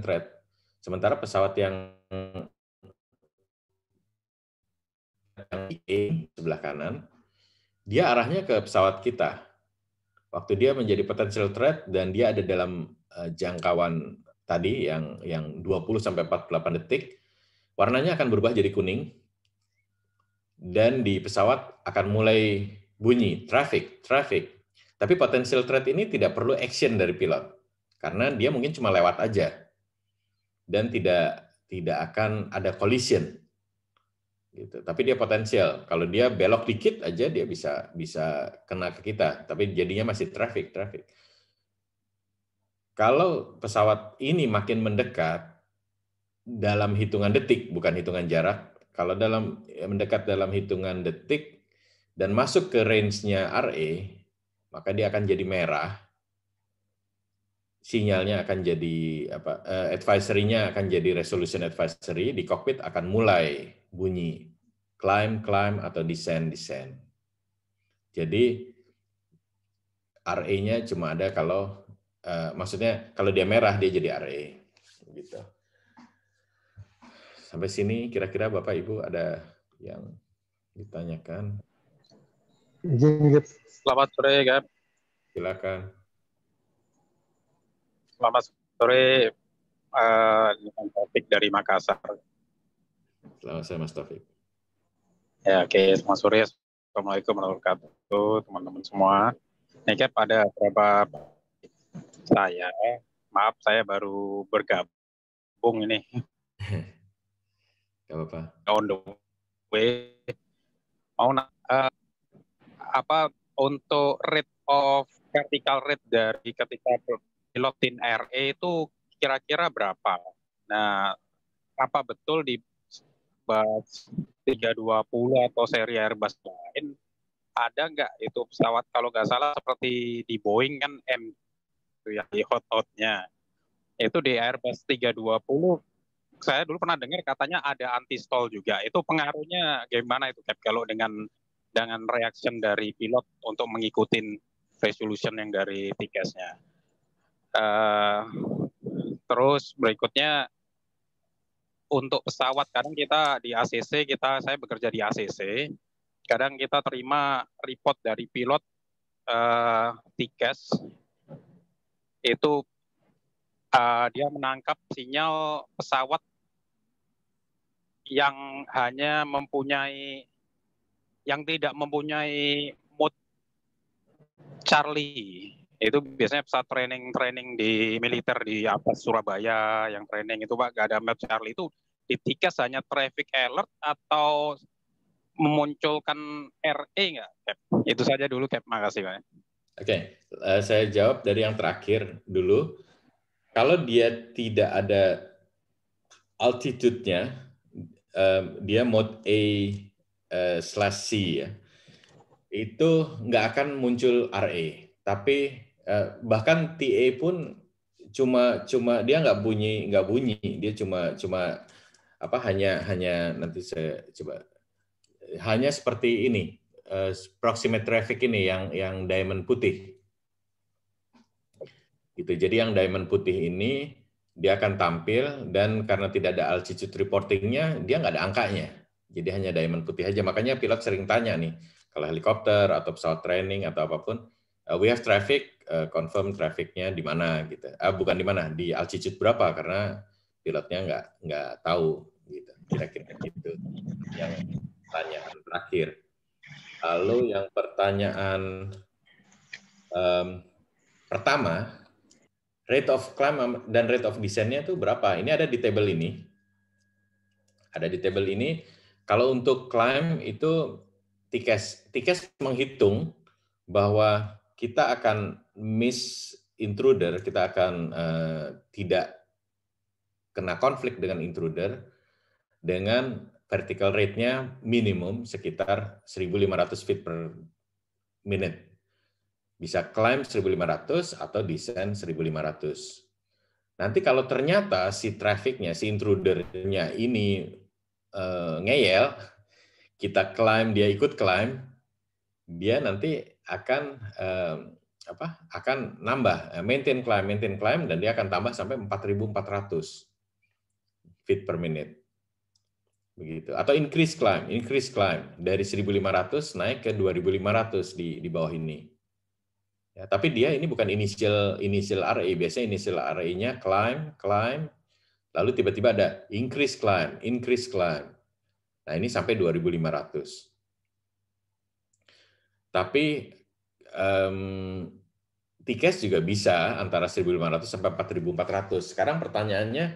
Trend. Sementara pesawat yang di sebelah kanan, dia arahnya ke pesawat kita. Waktu dia menjadi potential threat dan dia ada dalam eh, jangkauan tadi yang yang 20 sampai 48 detik, warnanya akan berubah jadi kuning dan di pesawat akan mulai bunyi traffic, traffic. Tapi potential threat ini tidak perlu action dari pilot karena dia mungkin cuma lewat aja dan tidak tidak akan ada collision. Gitu. Tapi dia potensial. Kalau dia belok dikit aja dia bisa bisa kena ke kita, tapi jadinya masih traffic, traffic. Kalau pesawat ini makin mendekat dalam hitungan detik, bukan hitungan jarak. Kalau dalam mendekat dalam hitungan detik dan masuk ke range-nya RA, maka dia akan jadi merah sinyalnya akan jadi apa uh, advisory-nya akan jadi resolution advisory di cockpit akan mulai bunyi climb climb atau descend descend. Jadi RA-nya cuma ada kalau uh, maksudnya kalau dia merah dia jadi RA gitu. Sampai sini kira-kira Bapak Ibu ada yang ditanyakan. Selamat sore, Gap. Silakan. Selamat sore, uh, eh, Taufik dari Makassar. Selamat sore, Mas Taufik. Ya, oke. Okay. Selamat sore. Assalamualaikum warahmatullahi wabarakatuh, teman-teman semua. Ini kan pada beberapa saya, maaf saya baru bergabung ini. Gak apa-apa. On the way. Mau uh, apa untuk rate of vertical rate dari ketika pilotin RE itu kira-kira berapa? Nah, apa betul di Airbus 320 atau seri Airbus lain ada nggak itu pesawat kalau nggak salah seperti di Boeing kan M itu ya di hot hotnya itu di Airbus 320 saya dulu pernah dengar katanya ada anti stall juga itu pengaruhnya gimana itu Cap kalau dengan dengan reaction dari pilot untuk mengikutin resolution yang dari tiketnya Eh, terus berikutnya untuk pesawat kadang kita di ACC kita saya bekerja di ACC kadang kita terima report dari pilot uh, eh, tikes itu uh, dia menangkap sinyal pesawat yang hanya mempunyai yang tidak mempunyai mode Charlie itu biasanya pesawat training-training di militer di apa Surabaya yang training itu Pak gak ada map Charlie itu di tiket hanya traffic alert atau memunculkan RE nggak Itu saja dulu Cap, makasih Pak. Oke, okay. uh, eh, saya jawab dari yang terakhir dulu. Kalau dia tidak ada altitude-nya, uh, dia mode A uh, slash C ya, itu nggak akan muncul RE tapi eh, bahkan TA pun cuma cuma dia nggak bunyi nggak bunyi dia cuma cuma apa hanya hanya nanti saya coba hanya seperti ini eh, proximate traffic ini yang yang diamond putih gitu jadi yang diamond putih ini dia akan tampil dan karena tidak ada altitude reportingnya dia nggak ada angkanya jadi hanya diamond putih aja makanya pilot sering tanya nih kalau helikopter atau pesawat training atau apapun uh, we have traffic, uh, confirm trafficnya di mana gitu. Ah, bukan di mana, di altitude berapa karena pilotnya nggak nggak tahu gitu. Kira-kira gitu yang pertanyaan terakhir. Lalu yang pertanyaan um, pertama, rate of climb dan rate of descent-nya itu berapa? Ini ada di table ini. Ada di table ini. Kalau untuk climb itu Tikes, Tikes menghitung bahwa kita akan miss intruder, kita akan uh, tidak kena konflik dengan intruder dengan vertical rate-nya minimum sekitar 1.500 feet per minute. Bisa climb 1.500 atau descend 1.500. Nanti kalau ternyata si traffic nya si intruder nya ini uh, ngeyel, kita climb, dia ikut climb, dia nanti akan eh, apa akan nambah eh, maintain climb maintain climb dan dia akan tambah sampai 4400 feet per minute begitu atau increase climb increase climb dari 1500 naik ke 2500 di di bawah ini ya, tapi dia ini bukan initial initial RA biasanya initial RA-nya climb climb lalu tiba-tiba ada increase climb increase climb nah ini sampai 2500 tapi um, tiket juga bisa antara 1.500 sampai 4.400. Sekarang pertanyaannya,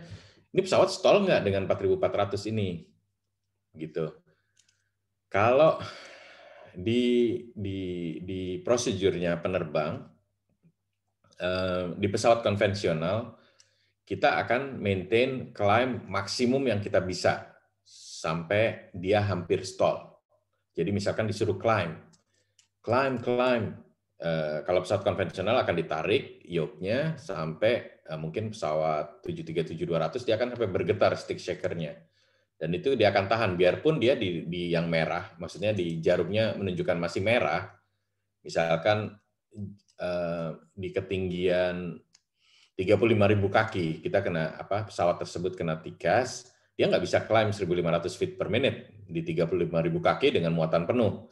ini pesawat stall nggak dengan 4.400 ini? Gitu. Kalau di di di prosedurnya penerbang um, di pesawat konvensional kita akan maintain climb maksimum yang kita bisa sampai dia hampir stall. Jadi misalkan disuruh climb climb, climb. Uh, kalau pesawat konvensional akan ditarik yoke-nya sampai uh, mungkin pesawat 737-200 dia akan sampai bergetar stick shakernya. Dan itu dia akan tahan biarpun dia di, di yang merah, maksudnya di jarumnya menunjukkan masih merah. Misalkan uh, di ketinggian 35.000 kaki kita kena apa pesawat tersebut kena tikas, dia nggak bisa climb 1.500 feet per menit di 35.000 kaki dengan muatan penuh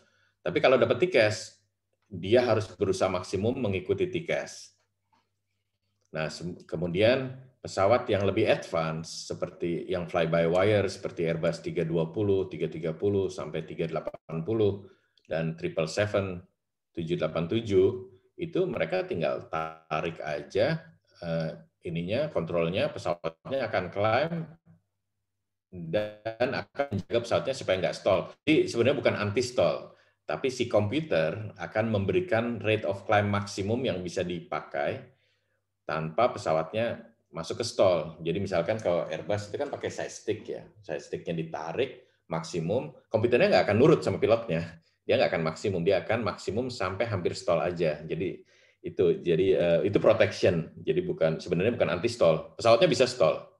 tapi kalau dapat tiket, dia harus berusaha maksimum mengikuti tiket. Nah, kemudian pesawat yang lebih advance seperti yang fly by wire seperti Airbus 320, 330 sampai 380 dan 777, 787 itu mereka tinggal tarik aja eh, ininya kontrolnya pesawatnya akan climb dan akan menjaga pesawatnya supaya nggak stall. Jadi sebenarnya bukan anti stall, tapi si komputer akan memberikan rate of climb maksimum yang bisa dipakai tanpa pesawatnya masuk ke stall. Jadi misalkan kalau Airbus itu kan pakai side stick ya. Side sticknya ditarik maksimum, komputernya nggak akan nurut sama pilotnya. Dia nggak akan maksimum, dia akan maksimum sampai hampir stall aja. Jadi itu jadi uh, itu protection jadi bukan sebenarnya bukan anti stall pesawatnya bisa stall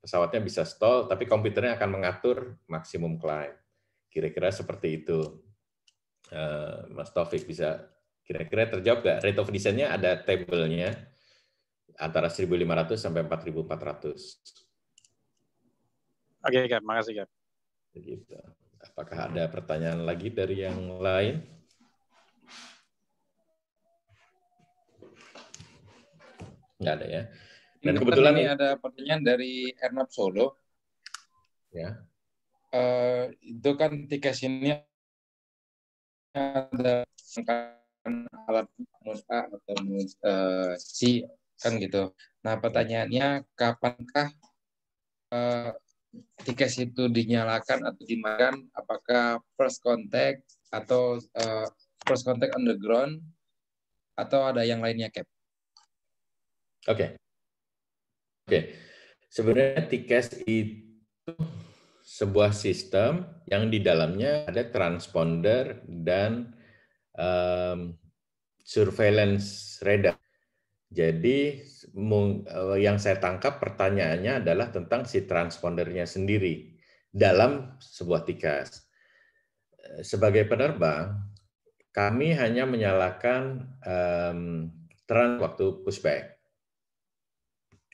pesawatnya bisa stall tapi komputernya akan mengatur maksimum climb kira-kira seperti itu Eh, Mas Taufik bisa kira-kira terjawab nggak? Rate of descent-nya ada tabelnya antara 1.500 sampai 4.400. Oke, okay, Makasih, Kak. Begitu. Apakah ada pertanyaan lagi dari yang lain? Nggak ada ya. Dan ini kebetulan ini ada pertanyaan dari Ernap Solo. Ya. Uh, itu kan tiket sini ada alat musa atau uh, si kan gitu. Nah pertanyaannya kapankah uh, eh, tiket itu dinyalakan atau dimakan? Apakah first contact atau uh, first contact underground atau ada yang lainnya cap? Oke, okay. oke. Okay. Sebenarnya tiket itu sebuah sistem yang di dalamnya ada transponder dan um, surveillance radar. Jadi eh, yang saya tangkap pertanyaannya adalah tentang si transpondernya sendiri dalam sebuah tikas. Eh, sebagai penerbang, kami hanya menyalakan um, trans waktu pushback.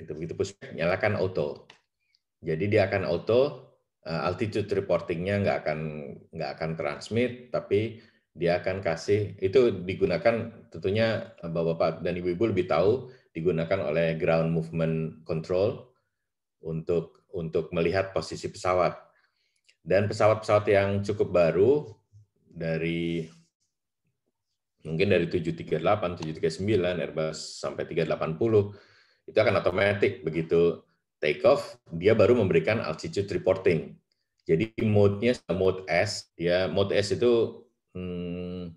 Itu begitu pushback, nyalakan auto. Jadi dia akan auto Eh, altitude reportingnya nggak akan nggak akan transmit, tapi dia akan kasih itu digunakan tentunya eh, bapak-bapak dan ibu-ibu lebih tahu digunakan oleh ground movement control untuk untuk melihat posisi pesawat dan pesawat-pesawat yang cukup baru dari mungkin dari 738, 739, Airbus sampai 380 itu akan otomatis begitu take off, dia baru memberikan altitude reporting. Jadi mode-nya mode S, ya mode S itu hmm,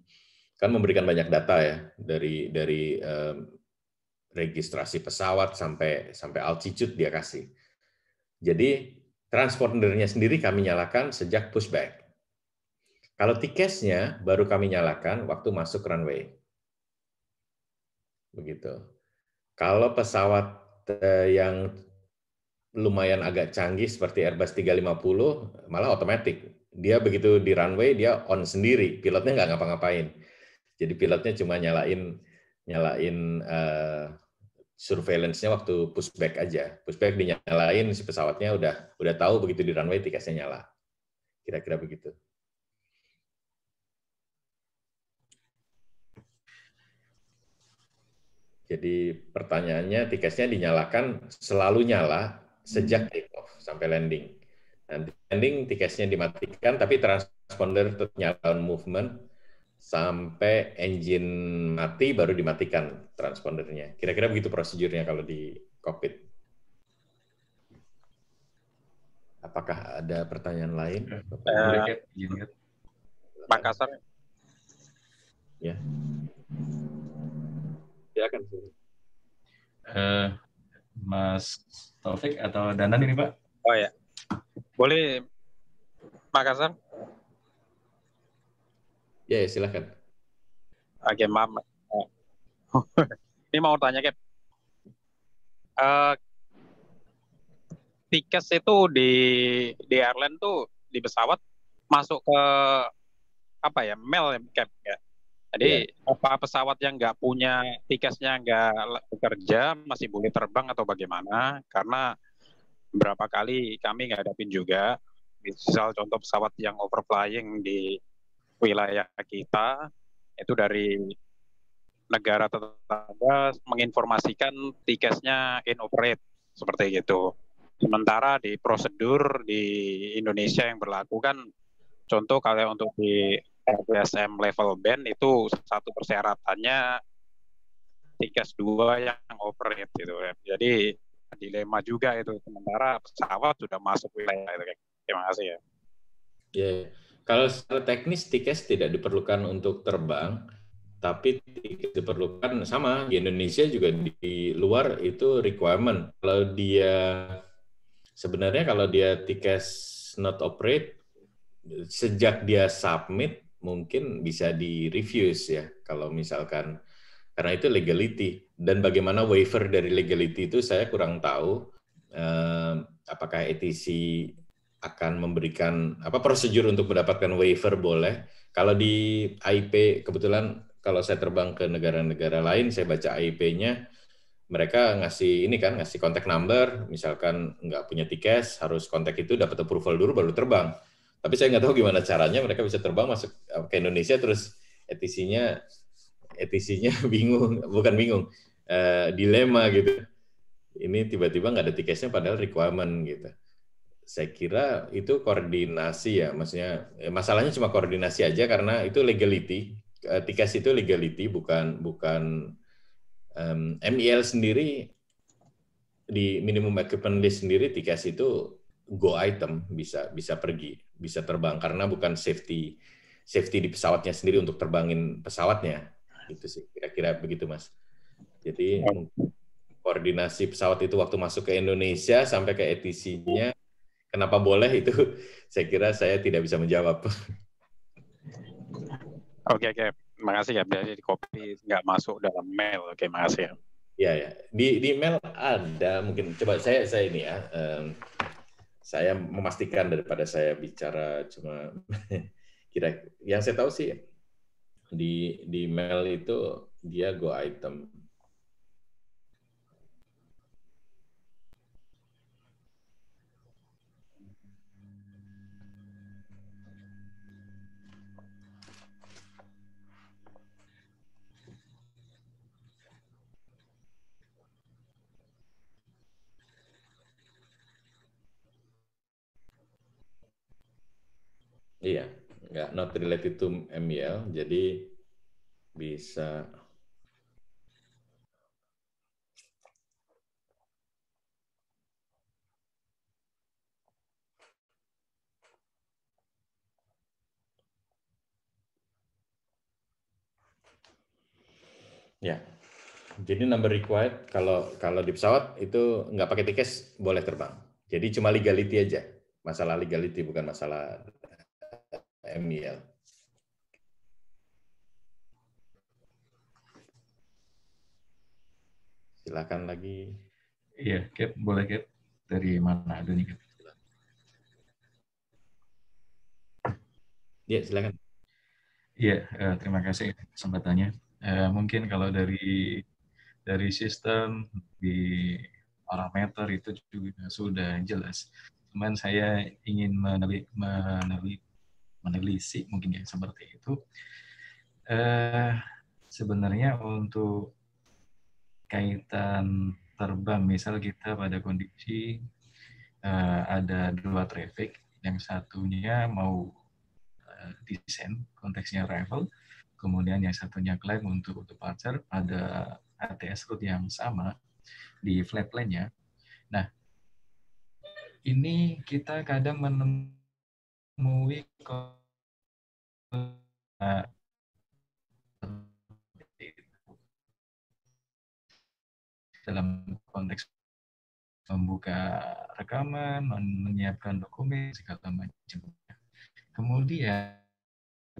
kan memberikan banyak data ya dari dari um, registrasi pesawat sampai sampai altitude dia kasih. Jadi transpondernya sendiri kami nyalakan sejak pushback. Kalau tiketnya baru kami nyalakan waktu masuk runway. Begitu. Kalau pesawat eh, yang lumayan agak canggih seperti Airbus 350 malah otomatis. Dia begitu di runway dia on sendiri, pilotnya nggak ngapa-ngapain. Jadi pilotnya cuma nyalain nyalain uh, surveillance-nya waktu pushback aja. Pushback dinyalain si pesawatnya udah udah tahu begitu di runway tiketnya nyala. Kira-kira begitu. Jadi pertanyaannya tiketnya dinyalakan selalu nyala sejak hmm. take off sampai landing. Nanti landing tiketnya dimatikan, tapi transponder tetap nyalakan movement sampai engine mati baru dimatikan transpondernya. Kira-kira begitu prosedurnya kalau di cockpit. Apakah ada pertanyaan lain? Uh, Makassar. Ya. Silakan. Ya, uh, Mas Taufik atau Danan ini Pak? Oh ya, boleh Pak Kasam? Ya, ya silakan. Oke, maaf. ini mau tanya, ke, Uh, eh, tiket itu di di airline tuh di pesawat masuk ke apa ya mail ya Cap ya jadi yeah. pesawat yang nggak punya tiketnya nggak bekerja masih boleh terbang atau bagaimana? Karena berapa kali kami nggak hadapin juga, misal contoh pesawat yang overflying di wilayah kita itu dari negara tetangga menginformasikan tiketnya in seperti itu. Sementara di prosedur di Indonesia yang berlaku kan contoh kalau untuk di RPSM level band itu satu persyaratannya tiket dua yang operate gitu ya. Jadi dilema juga itu sementara pesawat sudah masuk wilayah itu. Terima kasih ya. Yeah. Iya. Kalau secara teknis tiket tidak diperlukan untuk terbang, tapi tiket diperlukan sama di Indonesia juga di luar itu requirement. Kalau dia sebenarnya kalau dia tiket not operate sejak dia submit mungkin bisa di refuse ya kalau misalkan karena itu legality dan bagaimana waiver dari legality itu saya kurang tahu eh, apakah ETC akan memberikan apa prosedur untuk mendapatkan waiver boleh kalau di AIP kebetulan kalau saya terbang ke negara-negara lain saya baca AIP-nya mereka ngasih ini kan ngasih kontak number misalkan nggak punya tiket harus kontak itu dapat approval dulu baru terbang tapi saya nggak tahu gimana caranya mereka bisa terbang masuk eh, ke Indonesia terus etisinya etisinya bingung, bukan bingung, uh, dilema gitu. Ini tiba-tiba nggak ada tiketnya padahal requirement gitu. Saya kira itu koordinasi ya, maksudnya eh, masalahnya cuma koordinasi aja karena itu legality, tiket itu legality bukan bukan um, MIL sendiri di minimum equipment list sendiri tiket itu go item bisa bisa pergi, bisa terbang karena bukan safety safety di pesawatnya sendiri untuk terbangin pesawatnya. Gitu sih kira-kira begitu, Mas. Jadi koordinasi pesawat itu waktu masuk ke Indonesia sampai ke etisinya kenapa boleh itu saya kira saya tidak bisa menjawab. Oke, okay, oke. Okay. Makasih ya biar di copy nggak masuk dalam mail. Oke, okay, makasih ya. Iya, ya. Di di mail ada mungkin coba saya saya ini ya. Um, saya memastikan daripada saya bicara cuma kira yang saya tahu sih di di mail itu dia go item Iya, nggak not related to MEL, jadi bisa Ya, jadi number required kalau kalau di pesawat itu nggak pakai tiket boleh terbang. Jadi cuma legality aja, masalah legality bukan masalah MIL. Silakan lagi. Iya, Cap, boleh Cap. Dari mana ada nih Cap? Ya, silakan. Iya, eh, terima kasih kesempatannya. Eh, mungkin kalau dari dari sistem di parameter itu juga sudah jelas. Cuman saya ingin meneliti, meneliti menelisik mungkin yang seperti itu eh, sebenarnya untuk kaitan terbang misal kita pada kondisi eh, ada dua traffic yang satunya mau eh, desain konteksnya arrival kemudian yang satunya klaim untuk departure ada ATS route yang sama di flat plane nya Nah, ini kita kadang menemukan mengetahui dalam konteks membuka rekaman, menyiapkan dokumen, segala macam. Kemudian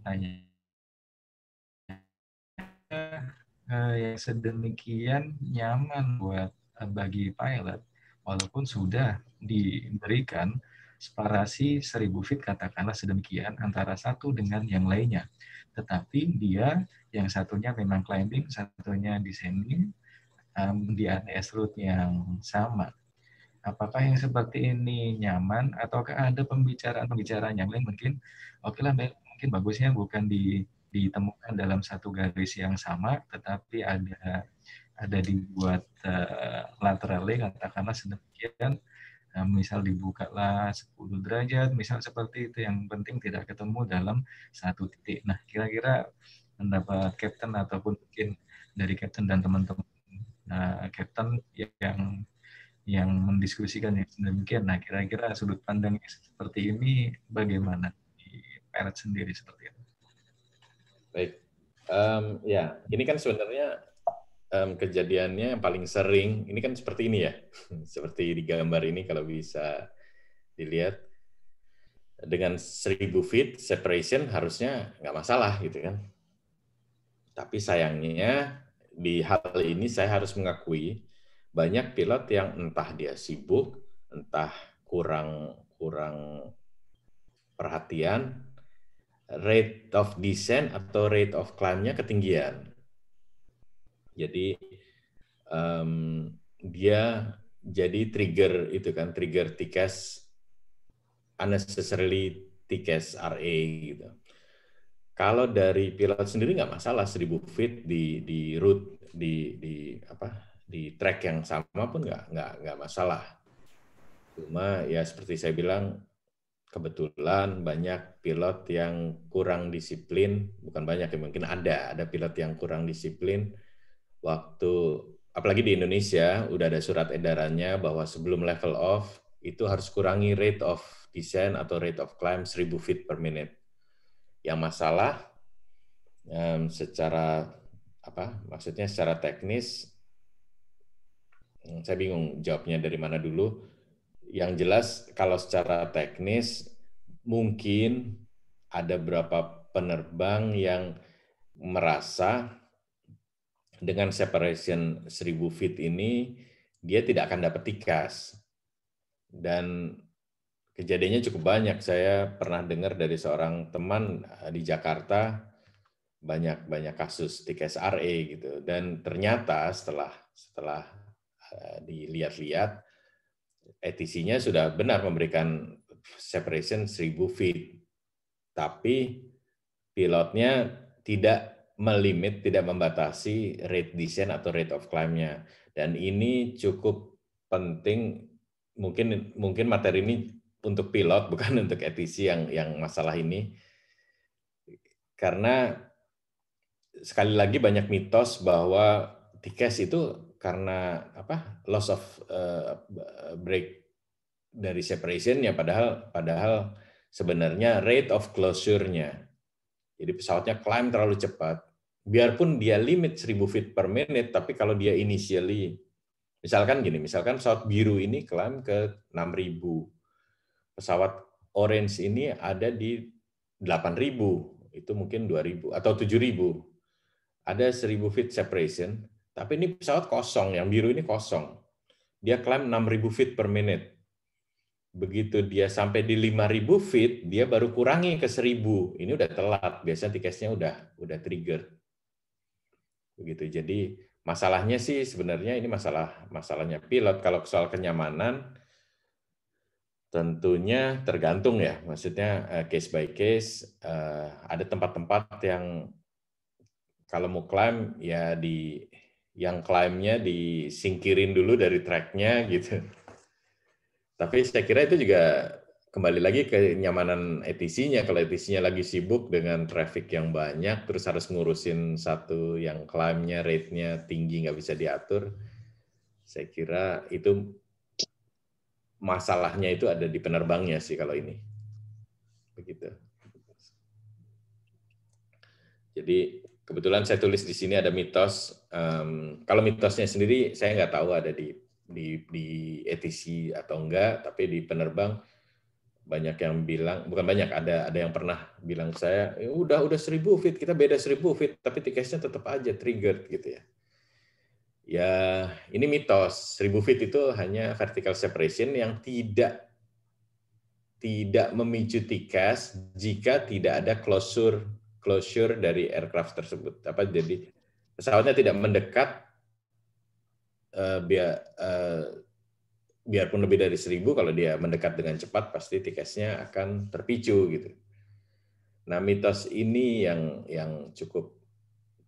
tanya eh, yang sedemikian nyaman buat eh, bagi pilot, walaupun sudah diberikan Separasi 1000 feet katakanlah sedemikian antara satu dengan yang lainnya. Tetapi dia yang satunya memang climbing, satunya descending, um, di ATS route yang sama. Apakah yang seperti ini nyaman ataukah ada pembicaraan-pembicaraan yang lain mungkin oke okay lah mungkin bagusnya bukan di, ditemukan dalam satu garis yang sama tetapi ada ada dibuat uh, eh, link katakanlah sedemikian Nah, misal dibukalah 10 derajat, misal seperti itu. Yang penting tidak ketemu dalam satu titik. Nah, kira-kira pendapat Captain ataupun mungkin dari Captain dan teman-teman nah, Captain yang yang mendiskusikan yang demikian. Nah, kira-kira sudut pandang seperti ini bagaimana di Peret sendiri seperti itu? Baik, um, ya ini kan sebenarnya um, kejadiannya yang paling sering ini kan seperti ini ya, seperti di gambar ini kalau bisa dilihat dengan 1000 feet separation harusnya nggak masalah gitu kan. Tapi sayangnya di hal ini saya harus mengakui banyak pilot yang entah dia sibuk, entah kurang kurang perhatian, rate of descent atau rate of climb-nya ketinggian. Jadi um, dia jadi trigger itu kan trigger tikes unnecessarily tikes RA gitu. Kalau dari pilot sendiri nggak masalah 1000 feet di di route di di apa di track yang sama pun nggak nggak nggak masalah. Cuma ya seperti saya bilang kebetulan banyak pilot yang kurang disiplin, bukan banyak ya mungkin ada ada pilot yang kurang disiplin waktu apalagi di Indonesia udah ada surat edarannya bahwa sebelum level off itu harus kurangi rate of descent atau rate of climb 1000 feet per minute. Yang masalah um, secara apa maksudnya secara teknis hmm, saya bingung jawabnya dari mana dulu. Yang jelas kalau secara teknis mungkin ada beberapa penerbang yang merasa dengan separation 1000 feet ini dia tidak akan dapat tikas. Dan kejadiannya cukup banyak. Saya pernah dengar dari seorang teman eh, di Jakarta banyak-banyak kasus tikas RA e gitu. Dan ternyata setelah setelah eh, dilihat-lihat etisinya sudah benar memberikan separation 1000 feet. Tapi pilotnya tidak melimit, tidak membatasi rate descent atau rate of climb-nya. Dan ini cukup penting. Mungkin mungkin materi ini untuk pilot bukan untuk etisi yang yang masalah ini. Karena sekali lagi banyak mitos bahwa tiket itu karena apa loss of uh, break dari separationnya padahal padahal sebenarnya rate of closure-nya jadi pesawatnya climb terlalu cepat biarpun dia limit 1000 feet per minute, tapi kalau dia initially, misalkan gini, misalkan pesawat biru ini klaim ke 6000, pesawat orange ini ada di 8000, itu mungkin 2000 atau 7000. Ada 1000 feet separation, tapi ini pesawat kosong, yang biru ini kosong. Dia klaim 6000 feet per minute. Begitu dia sampai di 5000 feet, dia baru kurangi ke 1000. Ini udah telat, biasanya tiketnya udah udah trigger begitu. Jadi masalahnya sih sebenarnya ini masalah masalahnya pilot kalau soal kenyamanan tentunya tergantung ya maksudnya eh, case by case eh, ada tempat-tempat yang kalau mau climb ya di yang climbnya disingkirin dulu dari tracknya gitu tapi saya kira itu juga kembali lagi ke nyamanan etisinya. Kalau etisinya lagi sibuk dengan traffic yang banyak, terus harus ngurusin satu yang klaimnya, rate-nya tinggi, nggak bisa diatur, saya kira itu masalahnya itu ada di penerbangnya sih kalau ini. Begitu. Jadi kebetulan saya tulis di sini ada mitos. Um, kalau mitosnya sendiri saya nggak tahu ada di di, di etisi atau enggak, tapi di penerbang banyak yang bilang bukan banyak ada ada yang pernah bilang ke saya ya udah udah seribu fit kita beda seribu fit tapi tiketnya tetap aja triggered gitu ya ya ini mitos seribu fit itu hanya vertical separation yang tidak tidak memicu tikas jika tidak ada closure closure dari aircraft tersebut apa jadi pesawatnya tidak mendekat uh, eh, biar uh, eh, biarpun lebih dari seribu kalau dia mendekat dengan cepat pasti tiketnya akan terpicu gitu. Nah mitos ini yang yang cukup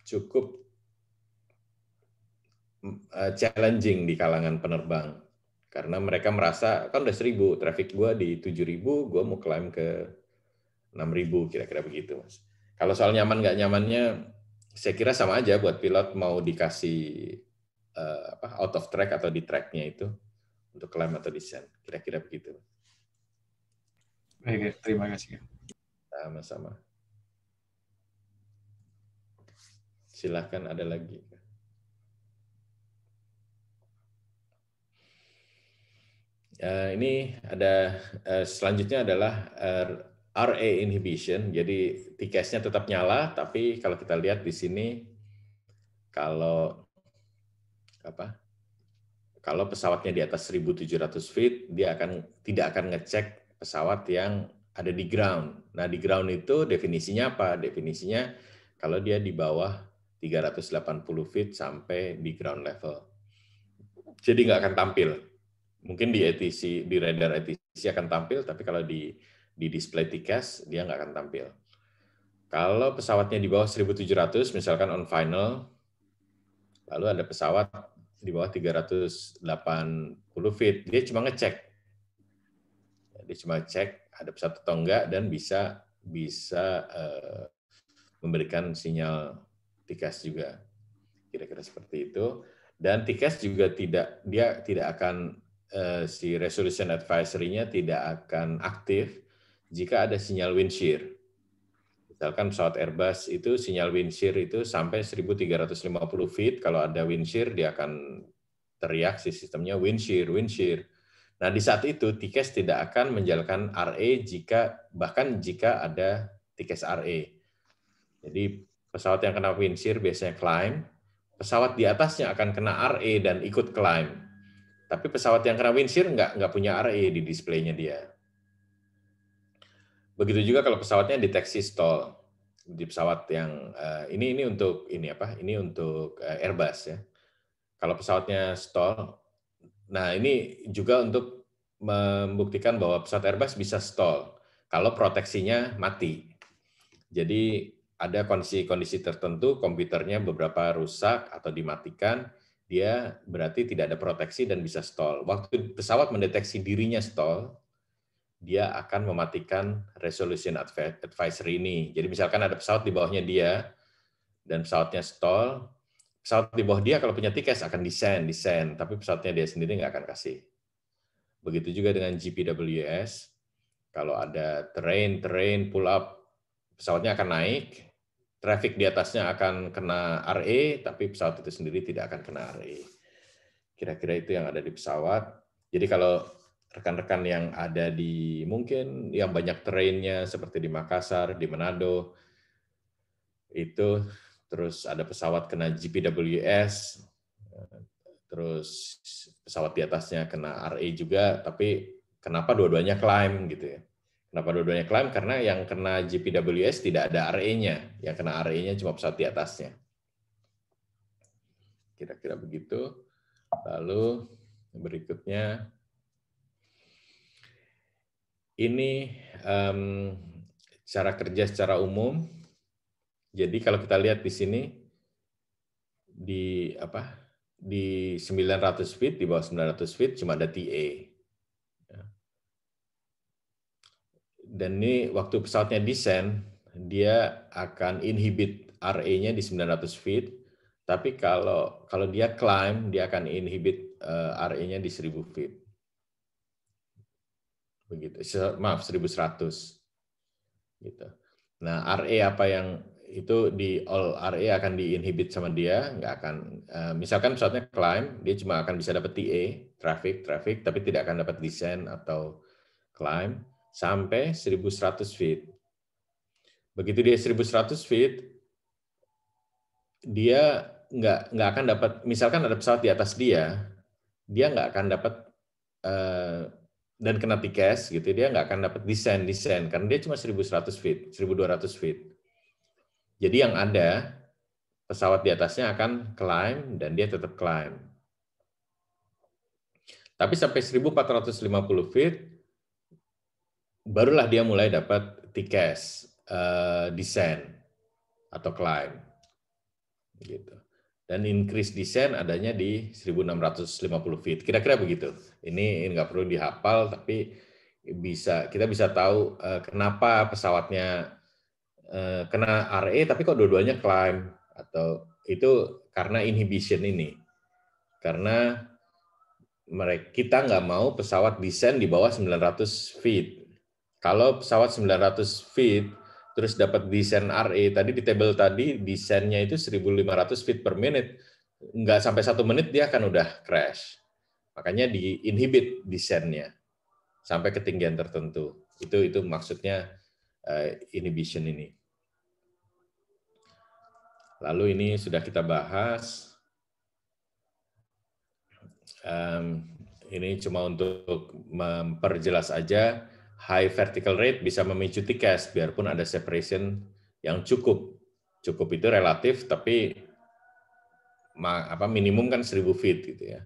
cukup mm, eh, challenging di kalangan penerbang karena mereka merasa kan udah seribu traffic gue di tujuh ribu gue mau klaim ke enam ribu kira-kira begitu mas. Kalau soal nyaman nggak nyamannya saya kira sama aja buat pilot mau dikasih eh, apa out of track atau di tracknya itu untuk klaim atau desain. Kira-kira begitu. Baik, terima kasih. Sama-sama. Silahkan ada lagi. Uh, ini ada eh, selanjutnya adalah eh, RA inhibition. Jadi tiketnya tetap nyala, tapi kalau kita lihat di sini, kalau apa kalau pesawatnya di atas 1.700 feet, dia akan tidak akan ngecek pesawat yang ada di ground. Nah, di ground itu definisinya apa? Definisinya kalau dia di bawah 380 feet sampai di ground level. Jadi nggak akan tampil. Mungkin di ATC, e di radar ATC e akan tampil, tapi kalau di di display TCAS dia nggak akan tampil. Kalau pesawatnya di bawah 1.700, misalkan on final, lalu ada pesawat di bawah 380 feet. Dia cuma ngecek. Ya, dia cuma cek ada pesawat atau enggak dan bisa bisa uh, memberikan sinyal tikas juga. Kira-kira seperti itu. Dan tikas juga tidak dia tidak akan uh, si resolution advisory-nya tidak akan aktif jika ada sinyal wind shear misalkan pesawat Airbus itu sinyal wind shear itu sampai 1350 feet kalau ada wind shear dia akan teriak si sistemnya wind shear wind shear. Nah, di saat itu tiket tidak akan menjalankan RA jika bahkan jika ada tiket RA. Jadi pesawat yang kena wind shear biasanya climb, pesawat di atasnya akan kena RA dan ikut climb. Tapi pesawat yang kena wind shear nggak nggak punya RA di displaynya dia. Begitu juga kalau pesawatnya deteksi stall di pesawat yang eh, ini ini untuk ini apa? Ini untuk eh, Airbus ya. Kalau pesawatnya stall, nah ini juga untuk membuktikan bahwa pesawat Airbus bisa stall kalau proteksinya mati. Jadi ada kondisi-kondisi tertentu komputernya beberapa rusak atau dimatikan, dia berarti tidak ada proteksi dan bisa stall. Waktu pesawat mendeteksi dirinya stall, dia akan mematikan resolution advisory ini. Jadi misalkan ada pesawat di bawahnya dia dan pesawatnya stall, pesawat di bawah dia kalau punya tiket akan desain, descend, tapi pesawatnya dia sendiri nggak akan kasih. Begitu juga dengan GPWS, kalau ada terrain, terrain pull up, pesawatnya akan naik, traffic di atasnya akan kena RE, tapi pesawat itu sendiri tidak akan kena RE. Kira-kira itu yang ada di pesawat. Jadi kalau rekan-rekan yang ada di mungkin yang banyak terrainnya seperti di Makassar, di Manado, itu terus ada pesawat kena GPWS, terus pesawat di atasnya kena RA juga, tapi kenapa dua-duanya klaim gitu ya? Kenapa dua-duanya klaim Karena yang kena GPWS tidak ada RA-nya, yang kena RA-nya cuma pesawat di atasnya. Kira-kira begitu. Lalu berikutnya ini um, cara kerja secara umum. Jadi kalau kita lihat di sini di apa di 900 feet di bawah 900 feet cuma ada TA. Ya. Dan ini waktu pesawatnya descend dia akan inhibit RA-nya di 900 feet. Tapi kalau kalau dia climb dia akan inhibit uh, eh, RA-nya di 1000 feet begitu maaf 1100 gitu nah re apa yang itu di all re akan diinhibit sama dia nggak akan eh, misalkan pesawatnya climb dia cuma akan bisa dapat TA e, traffic traffic tapi tidak akan dapat descent atau climb sampai 1100 feet begitu dia 1100 feet dia nggak nggak akan dapat misalkan ada pesawat di atas dia dia nggak akan dapat eh, dan kena tiket, gitu dia nggak akan dapat desain desain karena dia cuma 1100 feet 1200 feet jadi yang ada pesawat di atasnya akan climb dan dia tetap climb tapi sampai 1450 feet barulah dia mulai dapat tiket uh, eh, desain atau climb gitu dan increase descent adanya di 1650 feet. Kira-kira begitu. Ini nggak perlu dihafal tapi bisa kita bisa tahu eh, kenapa pesawatnya eh, kena RE tapi kok dua-duanya climb atau itu karena inhibition ini. Karena mereka kita nggak mau pesawat descent di bawah 900 feet. Kalau pesawat 900 feet terus dapat desain RE. tadi di table tadi desainnya itu 1500 feet per minute nggak sampai satu menit dia akan udah crash makanya di inhibit desainnya sampai ketinggian tertentu itu itu maksudnya uh, inhibition ini lalu ini sudah kita bahas um, ini cuma untuk memperjelas aja high vertical rate bisa memicu tiket, biarpun ada separation yang cukup. Cukup itu relatif tapi apa minimum kan 1000 feet gitu ya.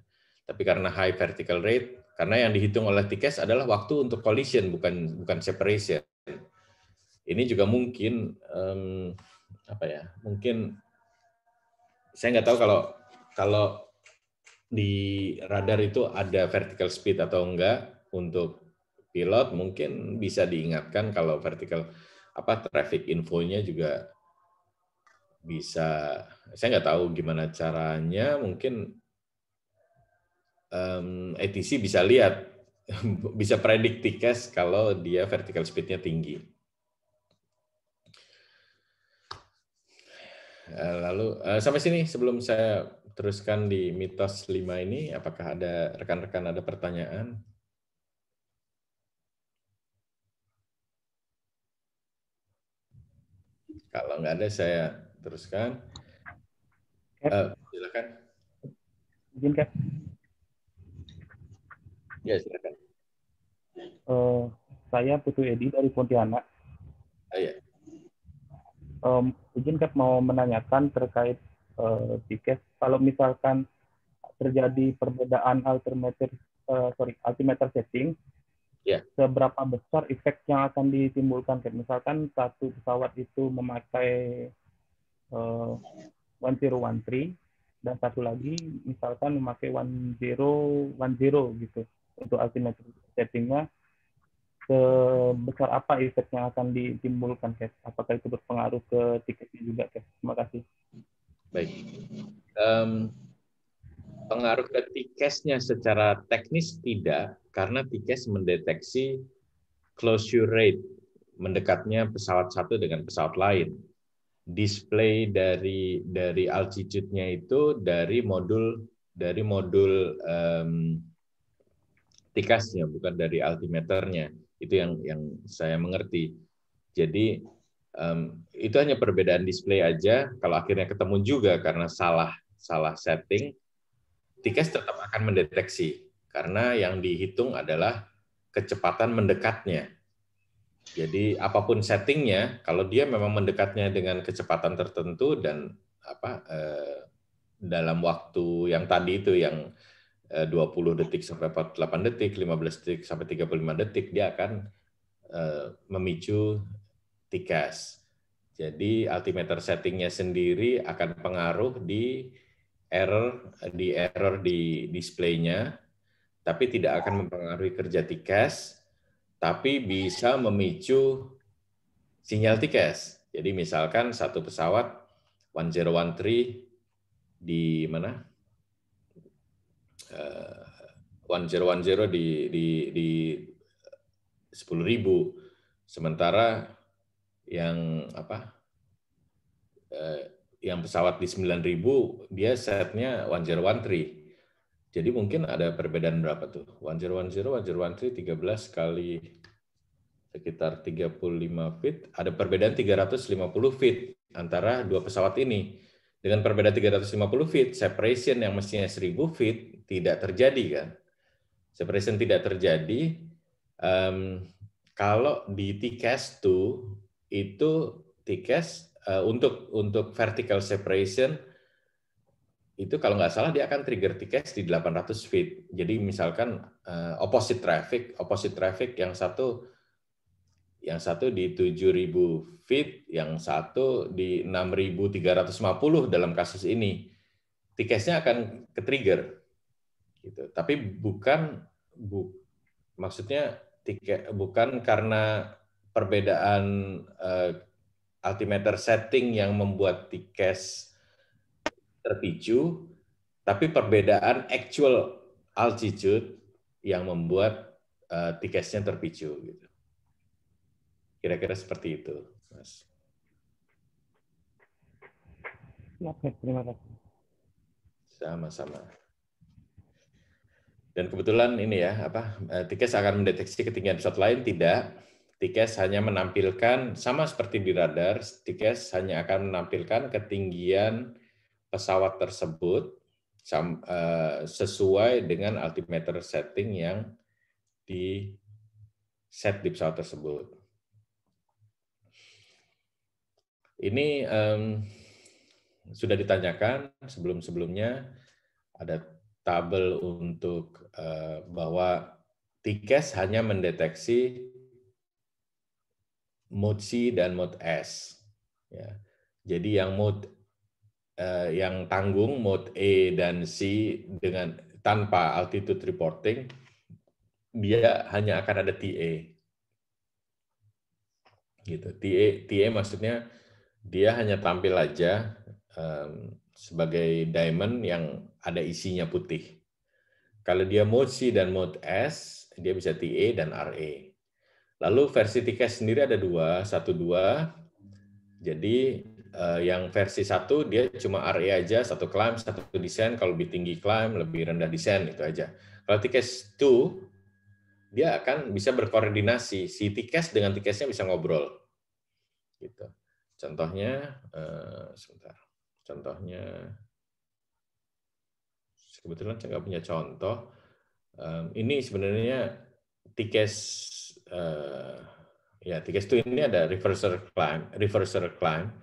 Tapi karena high vertical rate karena yang dihitung oleh tiket adalah waktu untuk collision bukan bukan separation. Ini juga mungkin um, apa ya? Mungkin saya nggak tahu kalau kalau di radar itu ada vertical speed atau enggak untuk pilot mungkin bisa diingatkan kalau vertikal apa traffic infonya juga bisa saya nggak tahu gimana caranya mungkin um, ETC bisa lihat bisa predik tiket kalau dia vertical speednya tinggi. Eh, lalu eh, sampai sini sebelum saya teruskan di mitos 5 ini, apakah ada rekan-rekan ada pertanyaan? Kalau nggak ada saya teruskan. Uh, silakan. Izin Kak. Ya silakan. Uh, saya Putu Edi dari Pontianak. Uh, ya. Um, izin Kak mau menanyakan terkait uh, tiket. Kalau misalkan terjadi perbedaan altimeter uh, sorry altimeter setting yeah. seberapa besar efek yang akan ditimbulkan kayak misalkan satu pesawat itu memakai uh, Three dan satu lagi misalkan memakai One One Zero Zero, gitu untuk altimeter settingnya sebesar apa efek yang akan ditimbulkan kayak apakah itu berpengaruh ke tiketnya juga kayak terima kasih baik um, Pengaruh ke tiketnya secara teknis tidak, karena tiket mendeteksi closure rate, mendekatnya pesawat satu dengan pesawat lain. Display dari dari altitude-nya itu dari modul dari modul um, tikasnya, bukan dari altimeternya. Itu yang yang saya mengerti. Jadi um, itu hanya perbedaan display aja. Kalau akhirnya ketemu juga karena salah salah setting, Tikes tetap akan mendeteksi karena yang dihitung adalah kecepatan mendekatnya. Jadi apapun settingnya, kalau dia memang mendekatnya dengan kecepatan tertentu dan apa eh, dalam waktu yang tadi itu yang eh, 20 detik sampai 48 detik, 15 detik sampai 35 detik dia akan eh, memicu tikas. Jadi altimeter settingnya sendiri akan pengaruh di error di error di displaynya, tapi tidak akan mempengaruhi kerja tiket, tapi bisa memicu sinyal tiket. Jadi misalkan satu pesawat 1013 di mana? 1010 eh, di di di 10.000 sementara yang apa? Eh, yang pesawat di 9000 dia setnya one zero one three. Jadi mungkin ada perbedaan berapa tuh? One zero one zero, one zero one three, 13 kali sekitar 35 feet, ada perbedaan 350 feet antara dua pesawat ini. Dengan perbedaan 350 feet, separation yang mestinya 1000 feet tidak terjadi kan? Separation tidak terjadi. Um, kalau di TCAS 2 itu TCAS Eh, untuk untuk vertical separation itu kalau nggak salah dia akan trigger tickets di 800 feet. Jadi misalkan uh, opposite traffic, opposite traffic yang satu yang satu di 7.000 feet, yang satu di 6.350 dalam kasus ini. Tiketnya akan ke trigger. Gitu. Tapi bukan bu, maksudnya tiket bukan karena perbedaan uh, altimeter setting yang membuat tiket terpicu, tapi perbedaan actual altitude yang membuat uh, terpicu gitu. Kira-kira seperti itu, Mas. Ya, oke, terima kasih. Sama-sama. Dan kebetulan ini ya, apa eh, tikes akan mendeteksi ketinggian pesawat lain tidak, Tiket hanya menampilkan sama seperti di radar, hanya akan menampilkan ketinggian pesawat tersebut eh, sesuai dengan altimeter setting yang di set di pesawat tersebut. Ini um, sudah ditanyakan sebelum-sebelumnya ada tabel untuk uh, bahwa tiket hanya mendeteksi mode C dan mode S. Ya. Jadi yang mode eh, yang tanggung mode E dan C dengan tanpa altitude reporting dia hanya akan ada TA. E. Gitu. TA e, TA e maksudnya dia hanya tampil aja um, sebagai diamond yang ada isinya putih. Kalau dia mode C dan mode S, dia bisa TA dan RA. Lalu versi tiket sendiri ada dua, satu dua. Jadi eh, yang versi satu dia cuma area aja, satu climb, satu descent. Kalau lebih tinggi climb, lebih rendah descent itu aja. Kalau tiket two dia akan bisa berkoordinasi si tiket dengan tiketnya bisa ngobrol. Gitu. Contohnya, eh, sebentar. Contohnya, kebetulan saya nggak punya contoh. ini sebenarnya tiket uh, ya tiga itu ini ada reverser climb, reverser climb.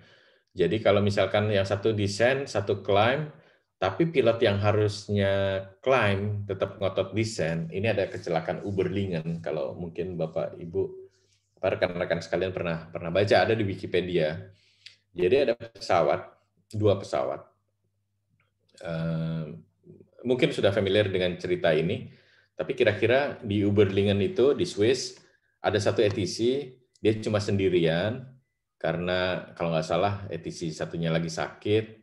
Jadi kalau misalkan yang satu descend, satu climb, tapi pilot yang harusnya climb tetap ngotot descend. ini ada kecelakaan Uberlingen kalau mungkin Bapak Ibu para rekan-rekan sekalian pernah pernah baca ada di Wikipedia. Jadi ada pesawat, dua pesawat. Uh, mungkin sudah familiar dengan cerita ini, tapi kira-kira di Uberlingen itu di Swiss ada satu ETC, dia cuma sendirian karena kalau nggak salah ETC satunya lagi sakit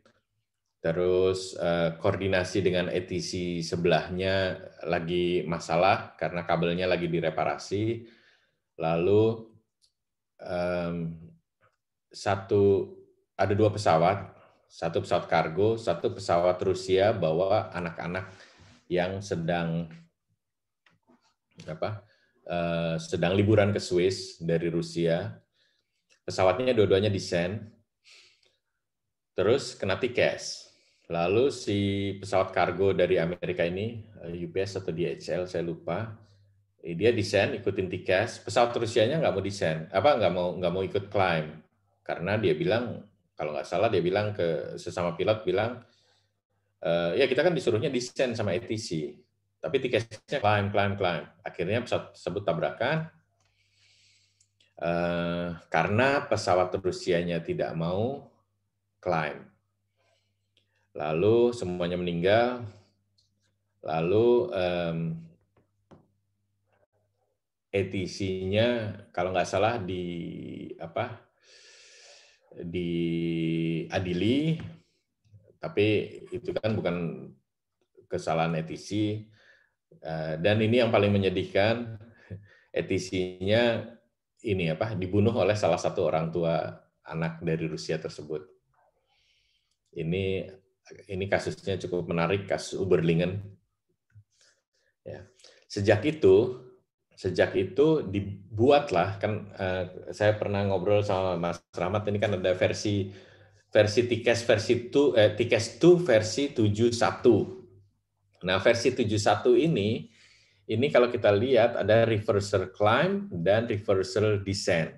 terus eh, koordinasi dengan ETC sebelahnya lagi masalah karena kabelnya lagi direparasi lalu um, satu ada dua pesawat satu pesawat kargo satu pesawat Rusia bawa anak-anak yang sedang apa Eh, sedang liburan ke Swiss dari Rusia. Pesawatnya dua-duanya desain. Terus kena tiket. Lalu si pesawat kargo dari Amerika ini, eh, UPS atau DHL, saya lupa, eh, dia desain ikutin tiket Pesawat Rusianya nggak mau desain, apa nggak mau nggak mau ikut climb karena dia bilang kalau nggak salah dia bilang ke sesama pilot bilang e, ya kita kan disuruhnya desain sama ETC tapi tiketnya climb, climb, climb. Akhirnya pesawat tersebut tabrakan. Uh, karena pesawat Rusianya tidak mau climb. Lalu semuanya meninggal. Lalu um, etisinya kalau nggak salah di apa di Adili, tapi itu kan bukan kesalahan etisi. Eh, dan ini yang paling menyedihkan etisinya ini apa dibunuh oleh salah satu orang tua anak dari Rusia tersebut. Ini ini kasusnya cukup menarik kasus Uberlingen. Ya. Sejak itu sejak itu dibuatlah kan eh, saya pernah ngobrol sama Mas Rahmat ini kan ada versi versi tikes versi tu eh, tikes tu versi 71 Nah, versi 71 ini ini kalau kita lihat ada reversal climb dan reversal descent.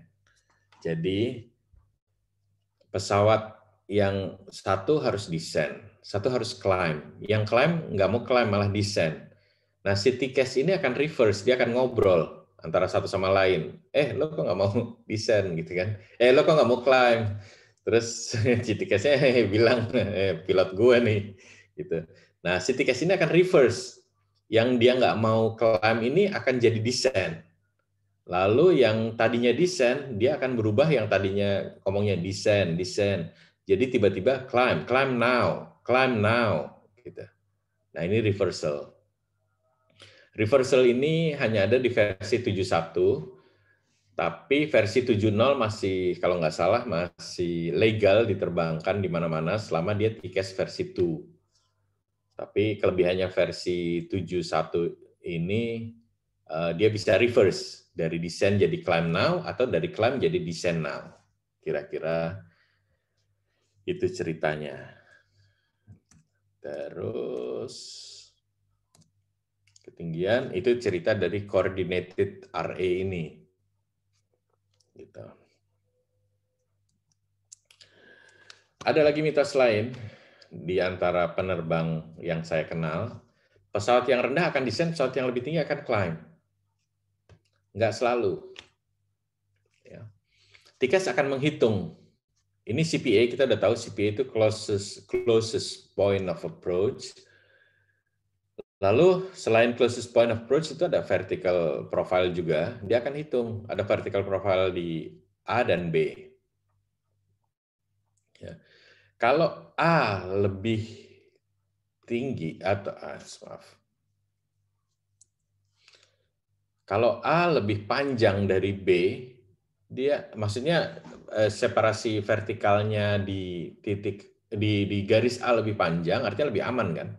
Jadi pesawat yang satu harus descent, satu harus climb. Yang climb nggak mau climb malah descent. Nah city case ini akan reverse, dia akan ngobrol antara satu sama lain. Eh lo kok nggak mau descent gitu kan? Eh lo kok nggak mau climb? Terus city case-nya eh, bilang eh, pilot gue nih gitu. Nah, city case ini akan reverse. Yang dia nggak mau klaim ini akan jadi descend. Lalu yang tadinya descend, dia akan berubah yang tadinya ngomongnya descend, descend. Jadi tiba-tiba klaim klaim now, klaim now. Gitu. Nah, ini reversal. Reversal ini hanya ada di versi 71, tapi versi 70 masih kalau nggak salah masih legal diterbangkan di mana-mana selama dia tiket versi 2. Tapi kelebihannya versi 71 ini uh, dia bisa reverse dari descend jadi climb now atau dari climb jadi descend now. Kira-kira itu ceritanya. Terus ketinggian itu cerita dari coordinated RA ini. Gitu. Ada lagi mitos lain di antara penerbang yang saya kenal, pesawat yang rendah akan desain, pesawat yang lebih tinggi akan climb. Nggak selalu. Ya. Tikas akan menghitung. Ini CPA, kita udah tahu CPA itu closest, closest point of approach. Lalu selain closest point of approach itu ada vertical profile juga, dia akan hitung. Ada vertical profile di A dan B. Kalau A lebih tinggi atau A, ah, maaf. Kalau A lebih panjang dari B, dia maksudnya eh, separasi vertikalnya di titik di, di garis A lebih panjang, artinya lebih aman kan?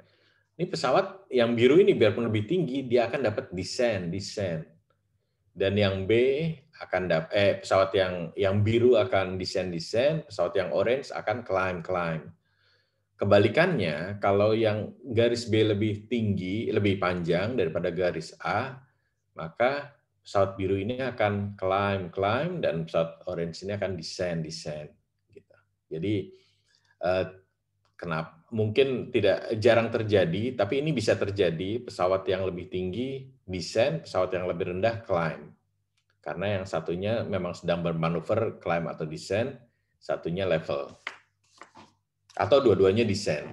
Ini pesawat yang biru ini biarpun lebih tinggi, dia akan dapat desain, desain dan yang B akan dap eh pesawat yang yang biru akan descend descend, pesawat yang orange akan climb climb. Kebalikannya, kalau yang garis B lebih tinggi, lebih panjang daripada garis A, maka pesawat biru ini akan climb climb dan pesawat orange ini akan descend descend gitu. Jadi eh, kenapa mungkin tidak jarang terjadi, tapi ini bisa terjadi pesawat yang lebih tinggi descent, pesawat yang lebih rendah climb. Karena yang satunya memang sedang bermanuver climb atau descent, satunya level. Atau dua-duanya descent.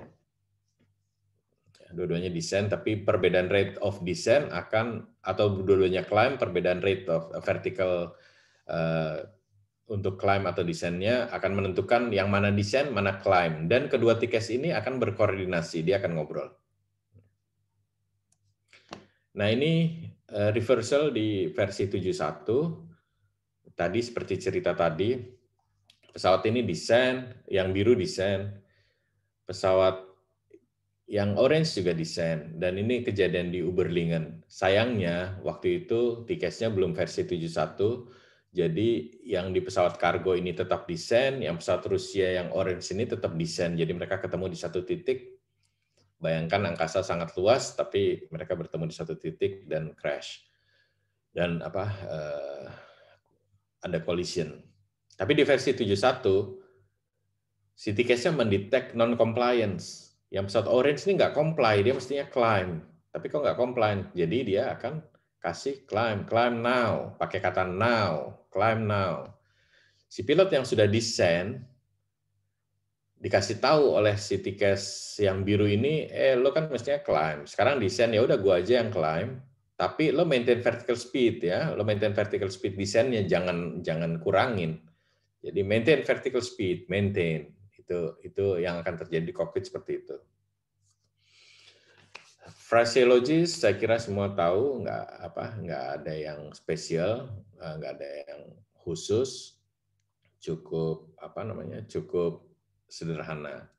Dua-duanya descent, tapi perbedaan rate of descent akan, atau dua-duanya climb, perbedaan rate of eh, vertical uh, untuk climb atau desainnya akan menentukan yang mana desain, mana climb. Dan kedua tiket ini akan berkoordinasi, dia akan ngobrol. Nah ini eh, reversal di versi 71. Tadi seperti cerita tadi, pesawat ini desain, yang biru desain, pesawat yang orange juga desain. Dan ini kejadian di Uberlingen. Sayangnya waktu itu tiketnya belum versi 71, jadi yang di pesawat kargo ini tetap desain, yang pesawat Rusia yang orange ini tetap desain. Jadi mereka ketemu di satu titik, Bayangkan angkasa sangat luas, tapi mereka bertemu di satu titik dan crash dan apa uh, ada collision. Tapi di versi 71 case nya mendetect non compliance. Yang pesawat orange ini nggak comply, dia mestinya climb. Tapi kok nggak comply? Jadi dia akan kasih climb, climb now, pakai kata now, climb now. Si pilot yang sudah descend dikasih tahu oleh si tiket yang biru ini, eh lo kan mestinya climb. Sekarang desain ya udah gua aja yang climb, tapi lo maintain vertical speed ya, lo maintain vertical speed desainnya jangan jangan kurangin. Jadi maintain vertical speed, maintain itu itu yang akan terjadi di cockpit seperti itu. Phraseologis saya kira semua tahu, nggak apa nggak ada yang spesial, eh, nggak ada yang khusus, cukup apa namanya cukup sederhana.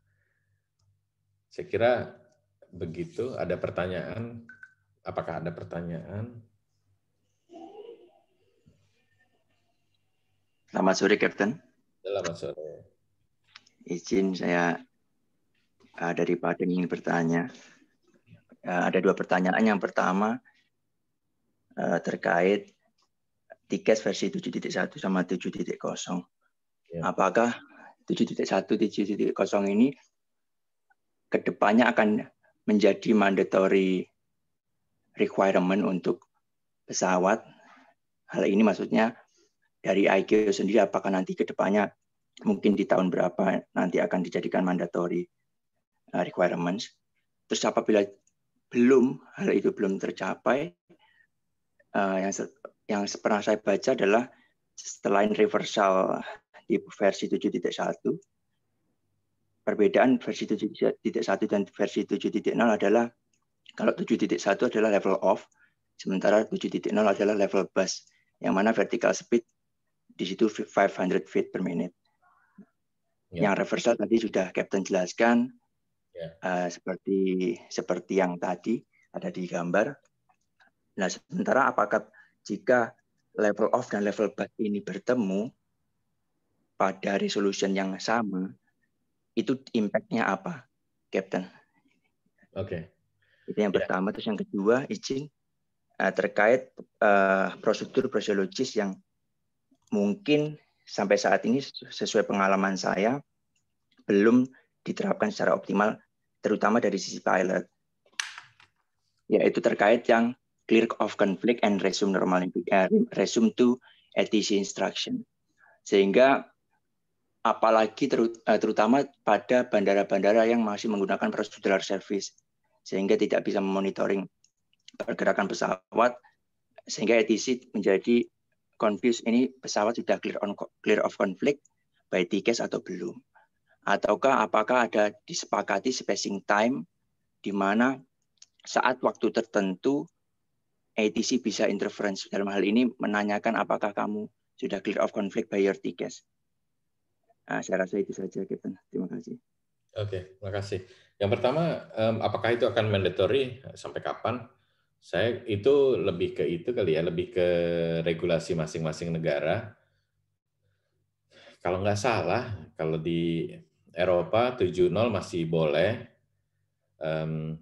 Saya kira begitu. Ada pertanyaan? Apakah ada pertanyaan? Selamat sore, Captain. Selamat sore. Izin saya uh, dari Padang ingin bertanya. Uh, ada dua pertanyaan. Yang pertama uh, terkait tiket versi 7.1 sama 7.0. Ya. Apakah 7.1.7.0 ini kedepannya akan menjadi mandatory requirement untuk pesawat. Hal ini maksudnya dari IQ sendiri apakah nanti kedepannya mungkin di tahun berapa nanti akan dijadikan mandatory uh, requirements. Terus apabila belum hal itu belum tercapai, uh, yang yang pernah saya baca adalah selain reversal di versi 7.1. Perbedaan versi 7.1 dan versi 7.0 adalah kalau 7.1 adalah level off, sementara 7.0 adalah level bus, yang mana vertical speed di situ 500 feet per minute. Yeah. Yang reversal tadi sudah Captain jelaskan, yeah. Ya. uh, seperti seperti yang tadi ada di gambar. Nah, sementara apakah jika level off dan level bus ini bertemu, pada resolution yang sama, itu impact-nya apa, Captain? Oke. Okay. Itu yang yeah. pertama. Terus yang kedua, izin eh, terkait eh, prosedur prosedur logis yang mungkin sampai saat ini sesuai pengalaman saya belum diterapkan secara optimal, terutama dari sisi pilot. Yaitu terkait yang clear of conflict and resume normal eh, resume to ATC instruction. Sehingga apalagi eh, terutama pada bandara-bandara yang masih menggunakan prosedural service sehingga tidak bisa memonitoring pergerakan pesawat sehingga ATC menjadi confused ini pesawat sudah clear on clear of conflict by tickets atau belum ataukah apakah ada disepakati spacing time di mana saat waktu tertentu ATC bisa interference dalam hal ini menanyakan apakah kamu sudah clear of conflict by your tickets Nah, saya rasa itu saja Captain. Terima kasih. Oke, terima kasih. Yang pertama, apakah itu akan mandatory sampai kapan? Saya itu lebih ke itu kali ya, lebih ke regulasi masing-masing negara. Kalau nggak salah, kalau di Eropa 70 masih boleh. Um,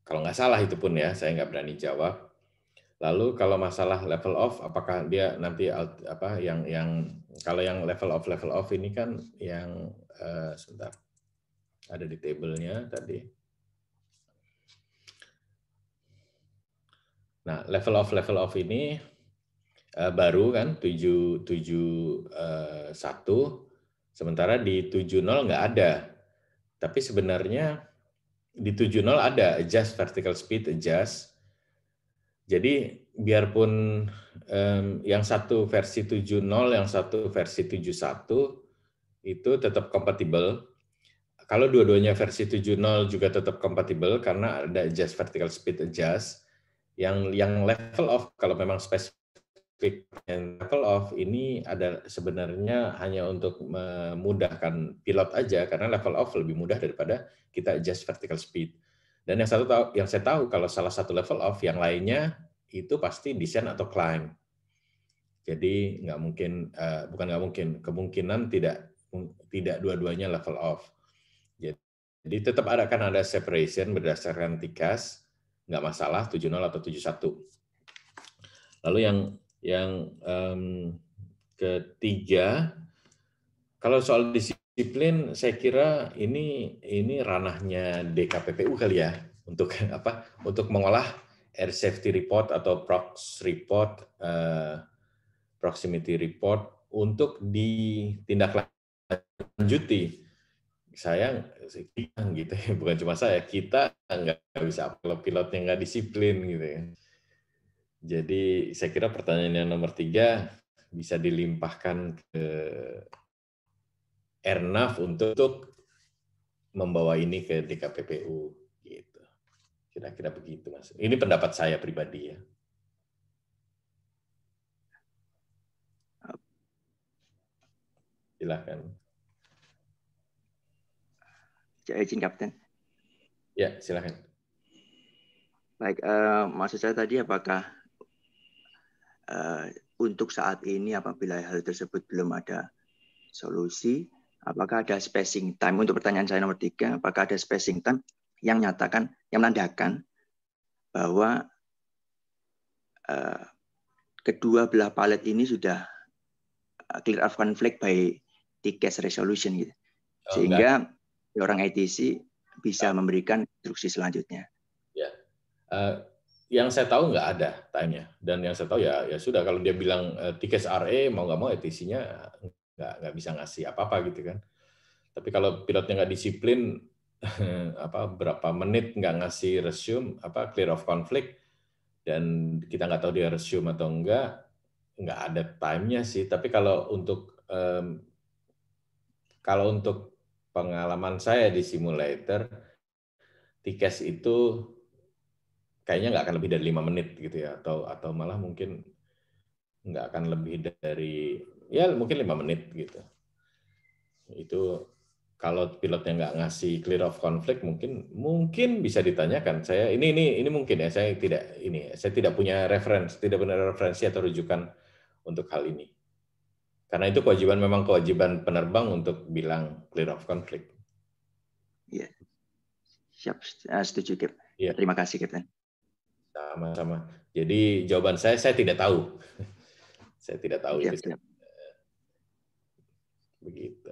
kalau nggak salah itu pun ya, saya nggak berani jawab. Lalu kalau masalah level off, apakah dia nanti apa yang yang kalau yang level off level off ini kan yang uh, sebentar ada di tabelnya tadi. Nah level off level off ini uh, baru kan tujuh tujuh eh, satu, sementara di tujuh nol nggak ada. Tapi sebenarnya di tujuh nol ada adjust vertical speed adjust jadi biarpun um, yang satu versi 7.0, yang satu versi 7.1 itu tetap kompatibel. Kalau dua-duanya versi 7.0 juga tetap kompatibel karena ada adjust vertical speed adjust yang yang level off kalau memang spesifik level off ini ada sebenarnya hanya untuk memudahkan pilot aja karena level off lebih mudah daripada kita adjust vertical speed. Dan yang satu tahu, yang saya tahu kalau salah satu level off, yang lainnya itu pasti descend atau climb. Jadi nggak mungkin, eh, bukan nggak mungkin, kemungkinan tidak tidak dua-duanya level off. Jadi, tetap ada kan ada separation berdasarkan tikas, nggak masalah 70 atau 71. Lalu yang yang um, ketiga, kalau soal disiplin disiplin saya kira ini ini ranahnya DKPPU kali ya untuk apa untuk mengolah air safety report atau prox report eh, proximity report untuk ditindaklanjuti saya bilang gitu ya bukan cuma saya kita nggak bisa kalau pilotnya nggak disiplin gitu ya jadi saya kira pertanyaan yang nomor tiga bisa dilimpahkan ke Ernaf untuk membawa ini ke DKPPU gitu. Kira-kira begitu Mas. Ini pendapat saya pribadi ya. Silakan. Izin Kapten. Ya, silakan. Baik, uh, maksud saya tadi apakah uh, untuk saat ini apabila hal tersebut belum ada solusi Apakah ada spacing time untuk pertanyaan saya nomor tiga? Apakah ada spacing time yang menyatakan, yang menandakan bahwa uh, kedua belah palet ini sudah eh, clear of conflict by ticket resolution gitu. Oh, Sehingga oh, orang ITC bisa ah. memberikan instruksi selanjutnya. Ya. Uh, yang saya tahu nggak ada tanya dan yang saya tahu ya ya sudah kalau dia bilang tiket RE mau nggak mau etisinya nggak nggak bisa ngasih apa-apa gitu kan. Tapi kalau pilotnya nggak disiplin, apa berapa menit nggak ngasih resume apa clear of conflict dan kita nggak tahu dia resume atau enggak nggak ada timenya sih tapi kalau untuk um, kalau untuk pengalaman saya di simulator tiket itu kayaknya nggak akan lebih dari lima menit gitu ya atau atau malah mungkin nggak akan lebih dari ya mungkin lima menit gitu. Itu kalau pilotnya nggak ngasih clear of conflict mungkin mungkin bisa ditanyakan saya ini ini ini mungkin ya saya tidak ini saya tidak punya referensi tidak benar referensi atau rujukan untuk hal ini karena itu kewajiban memang kewajiban penerbang untuk bilang clear of conflict. Iya, siap ah, setuju Kip. Ya. Terima kasih Kip. Ya. Sama-sama. Jadi jawaban saya saya tidak tahu. saya tidak tahu siap, itu. Siap begitu.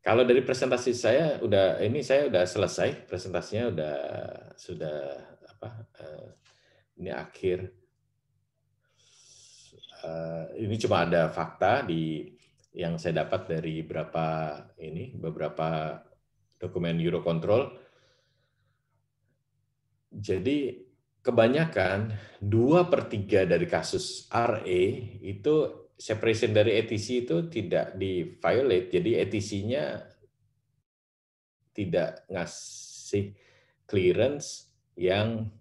Kalau dari presentasi saya udah ini saya udah selesai presentasinya udah sudah apa uh, ini akhir uh, ini cuma ada fakta di yang saya dapat dari beberapa ini beberapa dokumen Eurocontrol. Jadi kebanyakan dua per 3 dari kasus RE itu separation dari ETC itu tidak di violate, jadi ETC-nya tidak ngasih clearance yang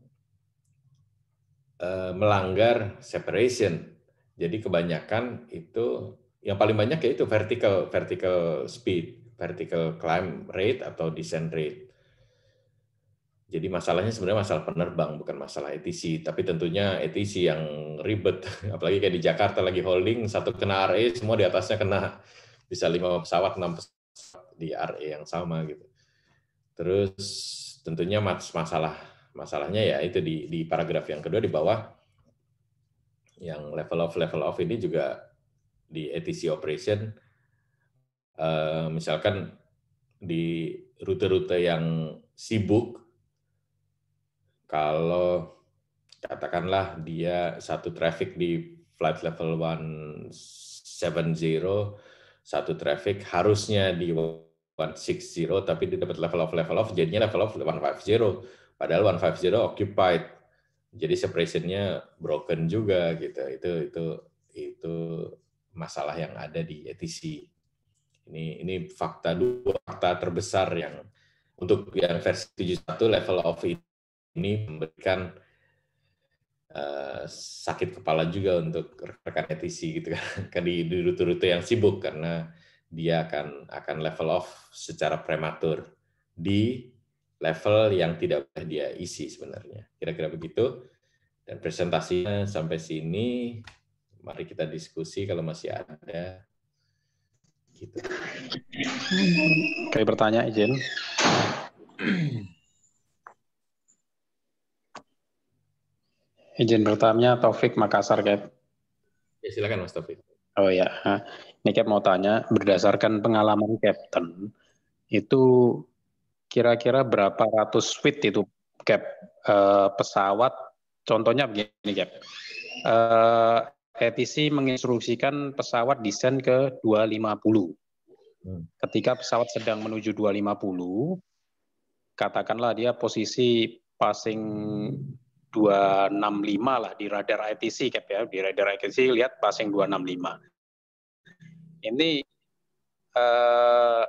eh, melanggar separation. Jadi kebanyakan itu yang paling banyak yaitu vertical vertical speed, vertical climb rate atau descent rate. Jadi masalahnya sebenarnya masalah penerbang, bukan masalah ETC. Tapi tentunya ETC yang ribet, apalagi kayak di Jakarta lagi holding, satu kena RE, semua di atasnya kena bisa lima pesawat, enam pesawat di RE yang sama gitu. Terus tentunya masalah masalahnya ya itu di, di paragraf yang kedua di bawah yang level of level of ini juga di ETC operation eh, misalkan di rute-rute yang sibuk kalau katakanlah dia satu traffic di flight level 170, satu traffic harusnya di 160, tapi dia dapat level off level off, jadinya level off 150, padahal 150 occupied. Jadi separationnya broken juga gitu. Itu itu itu masalah yang ada di ETC. Ini ini fakta dua fakta terbesar yang untuk yang versi 71 level of it ini memberikan uh, sakit kepala juga untuk rekan etisi gitu kan. kan di, rute-rute yang sibuk karena dia akan akan level off secara prematur di level yang tidak boleh dia isi sebenarnya. Kira-kira begitu. Dan presentasinya sampai sini, mari kita diskusi kalau masih ada. Gitu. Kayak bertanya izin. Izin bertanya Taufik Makassar, Cap. Ya, silakan Mas Taufik. Oh ya, ini Cap mau tanya, berdasarkan pengalaman Captain, itu kira-kira berapa ratus feet itu Cap eh, pesawat? Contohnya begini Cap, eh, ETC menginstruksikan pesawat desain ke 250. Hmm. Ketika pesawat sedang menuju 250, katakanlah dia posisi passing 265 lah di radar ITC cap ya di radar ITC lihat passing 265 ini eh,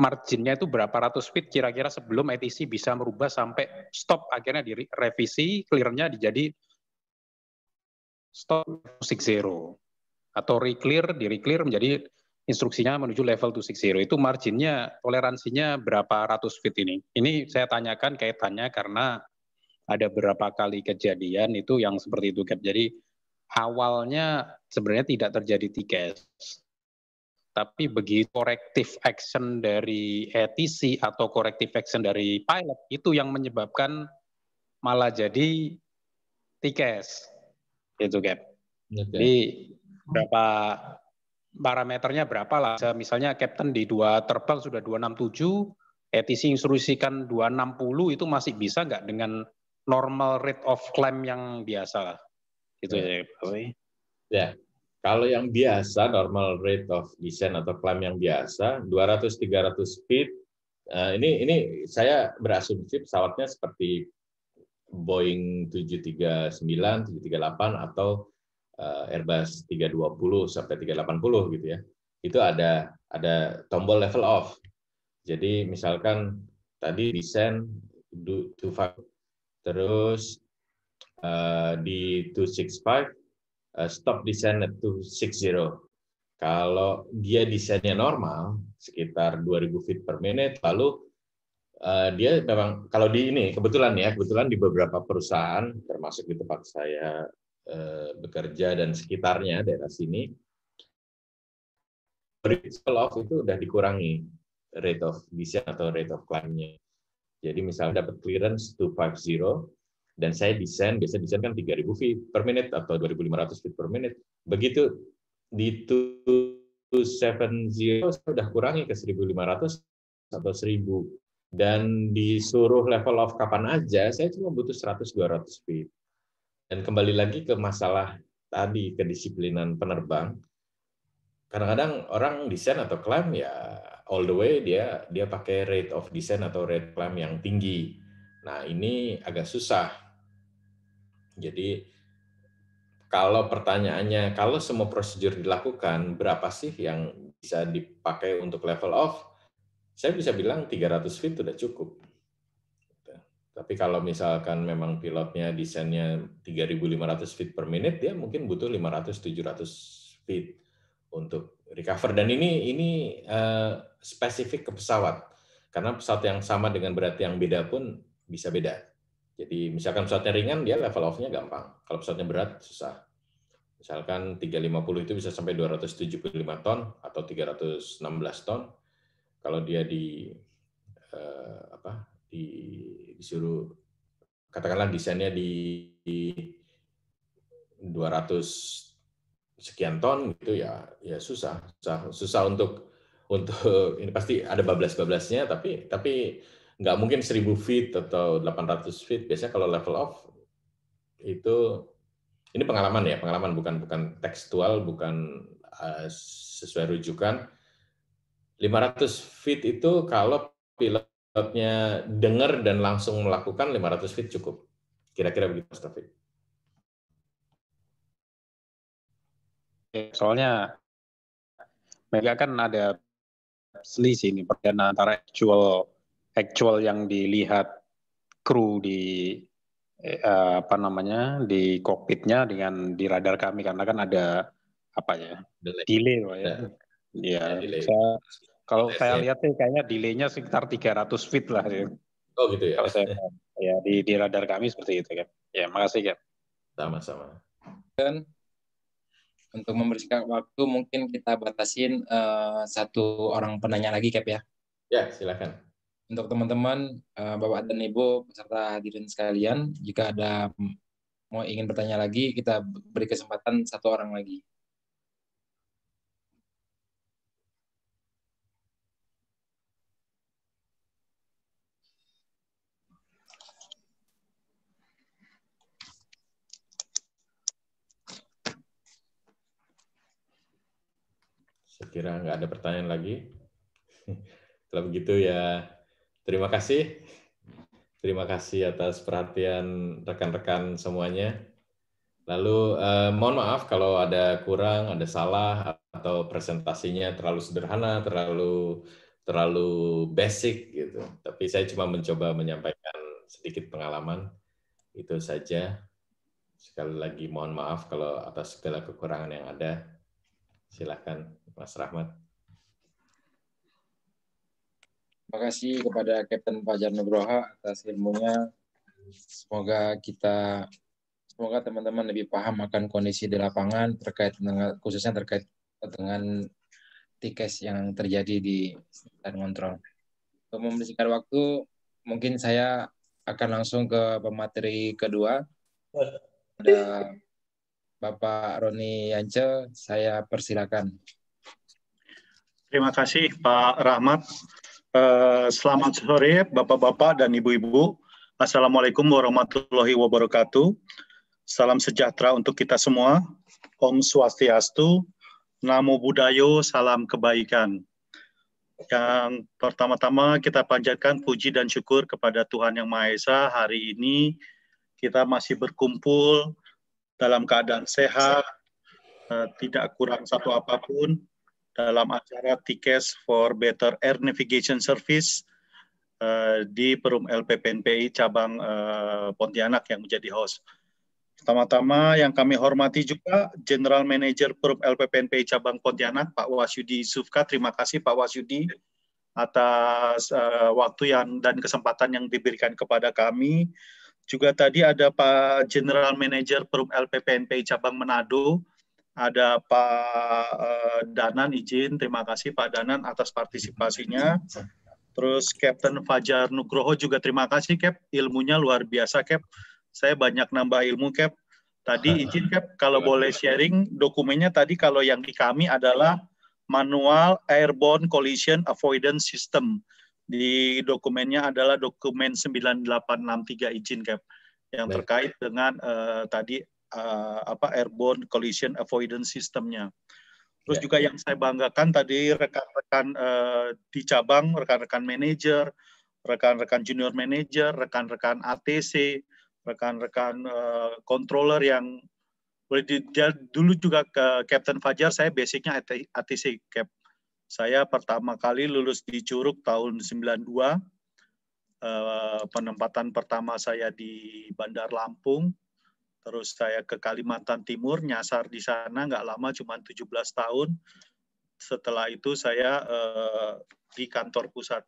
marginnya itu berapa ratus feet kira-kira sebelum ITC bisa merubah sampai stop akhirnya direvisi clearnya dijadi stop 60 atau reclear di reclear menjadi instruksinya menuju level 260 itu marginnya toleransinya berapa ratus feet ini ini saya tanyakan kaitannya karena ada berapa kali kejadian itu yang seperti itu Cap. Jadi awalnya sebenarnya tidak terjadi tiket. Tapi begitu corrective action dari ETC atau corrective action dari pilot itu yang menyebabkan malah jadi tikes itu Cap. Okay. Jadi berapa parameternya berapa lah. Misalnya captain di dua terbang sudah 267, ETC instruksikan 260 itu masih bisa nggak dengan normal rate of climb yang biasa lah. Gitu hmm. ya, Pak Ya. Kalau yang biasa, normal rate of descent atau climb yang biasa, 200-300 feet, eh, ini ini saya berasumsi pesawatnya seperti Boeing 739, 738, atau eh, Airbus 320 sampai 380 gitu ya. Itu ada ada tombol level off. Jadi misalkan tadi descent do Terus uh, di 265 uh, eh, stop descent at 260. Kalau dia desainnya normal sekitar 2000 feet per menit lalu uh, dia memang kalau di ini kebetulan ya kebetulan di beberapa perusahaan termasuk di tempat saya uh, bekerja dan sekitarnya daerah sini rate off itu udah dikurangi rate of descent atau rate of climb-nya. Jadi misalnya dapat clearance 250 dan saya desain, biasanya desain kan 3000 feet per menit atau 2500 feet per menit. Begitu di 270 saya sudah kurangi ke 1500 atau 1000 dan disuruh level off kapan aja saya cuma butuh 100 200 feet. Dan kembali lagi ke masalah tadi kedisiplinan penerbang. Kadang-kadang orang desain atau klaim ya all the way dia dia pakai rate of descent atau rate climb yang tinggi. Nah, ini agak susah. Jadi kalau pertanyaannya kalau semua prosedur dilakukan berapa sih yang bisa dipakai untuk level off? Saya bisa bilang 300 feet sudah cukup. Tapi kalau misalkan memang pilotnya desainnya 3.500 feet per menit, dia mungkin butuh 500-700 feet untuk recover. Dan ini ini eh, spesifik ke pesawat. Karena pesawat yang sama dengan berat yang beda pun bisa beda. Jadi misalkan pesawatnya ringan, dia level off-nya gampang. Kalau pesawatnya berat, susah. Misalkan 350 itu bisa sampai 275 ton atau 316 ton. Kalau dia di eh, apa di, disuruh katakanlah desainnya di, di 200 sekian ton gitu ya ya susah susah susah untuk untuk ini pasti ada bablas-bablasnya tapi tapi nggak mungkin 1000 feet atau 800 feet biasanya kalau level off itu ini pengalaman ya pengalaman bukan bukan tekstual bukan uh, sesuai rujukan 500 feet itu kalau pilotnya dengar dan langsung melakukan 500 feet cukup kira-kira begitu Mas Taufik soalnya mereka kan ada selisih ini perbedaan antara actual actual yang dilihat kru di eh, eh, apa namanya di kokpitnya dengan di radar kami karena kan ada apa ya delay, delay ya. Ya, saya, kalau saya lihat sih kayaknya delaynya sekitar 300 feet lah. Ya. Oh gitu ya. saya, ya di, di radar kami seperti itu kan. Ya makasih kan. Sama-sama. Dan untuk membersihkan waktu mungkin kita batasin uh, satu orang penanya lagi Cap ya. Ya, silakan. Untuk teman-teman uh, Bapak dan Ibu peserta hadirin sekalian, jika ada mau ingin bertanya lagi, kita beri kesempatan satu orang lagi. kira nggak ada pertanyaan lagi. Kalau begitu ya terima kasih. Terima kasih atas perhatian rekan-rekan semuanya. Lalu eh, mohon maaf kalau ada kurang, ada salah atau presentasinya terlalu sederhana, terlalu terlalu basic gitu. Tapi saya cuma mencoba menyampaikan sedikit pengalaman itu saja. Sekali lagi mohon maaf kalau atas segala kekurangan yang ada. Silahkan, Mas Rahmat. Terima kasih kepada Kapten Fajar Nugroha atas ilmunya. Semoga kita semoga teman-teman lebih paham akan kondisi di lapangan terkait dengan khususnya terkait dengan tiket yang terjadi di dan kontrol. Untuk membersihkan waktu, mungkin saya akan langsung ke pemateri kedua. Ada Bapak Roni Yance, saya persilakan. Terima kasih Pak Rahmat. Eh, selamat sore Bapak-Bapak dan Ibu-Ibu. Assalamualaikum warahmatullahi wabarakatuh. Salam sejahtera untuk kita semua. Om Swastiastu, Namo Buddhayo, Salam Kebaikan. Yang pertama-tama kita panjatkan puji dan syukur kepada Tuhan Yang Maha Esa hari ini kita masih berkumpul dalam keadaan sehat, eh, tidak kurang satu apapun dalam acara tiket for Better Air Navigation Service eh, di Perum LPPNPI cabang eh, Pontianak yang menjadi host. Pertama-tama yang kami hormati juga General Manager Perum LPPNPI cabang Pontianak Pak Wasyudi Sufka. Terima kasih Pak Wasyudi atas waktu yang dan kesempatan yang diberikan kepada kami juga tadi ada Pak General Manager Perum LPPNPI Cabang Manado, ada Pak eh, Danan izin, terima kasih Pak Danan atas partisipasinya. Terus Captain Fajar Nugroho juga terima kasih Cap, ilmunya luar biasa Cap. Saya banyak nambah ilmu Cap. Tadi izin Cap, kalau boleh sharing dokumennya tadi kalau yang di kami adalah Manual Airborne Collision Avoidance System di dokumennya adalah dokumen 9863 izin cap yang Baik. terkait dengan uh, tadi uh, apa airborne collision avoidance sistemnya. Terus ya. juga yang saya banggakan tadi rekan-rekan uh, di cabang, rekan-rekan manajer, rekan-rekan junior manager, rekan-rekan ATC, rekan-rekan uh, controller yang dulu juga ke Captain Fajar saya basicnya ATC cap saya pertama kali lulus di Curug tahun 92. Eh, penempatan pertama saya di Bandar Lampung. Terus saya ke Kalimantan Timur, nyasar di sana nggak lama, cuma 17 tahun. Setelah itu saya eh, di kantor pusat.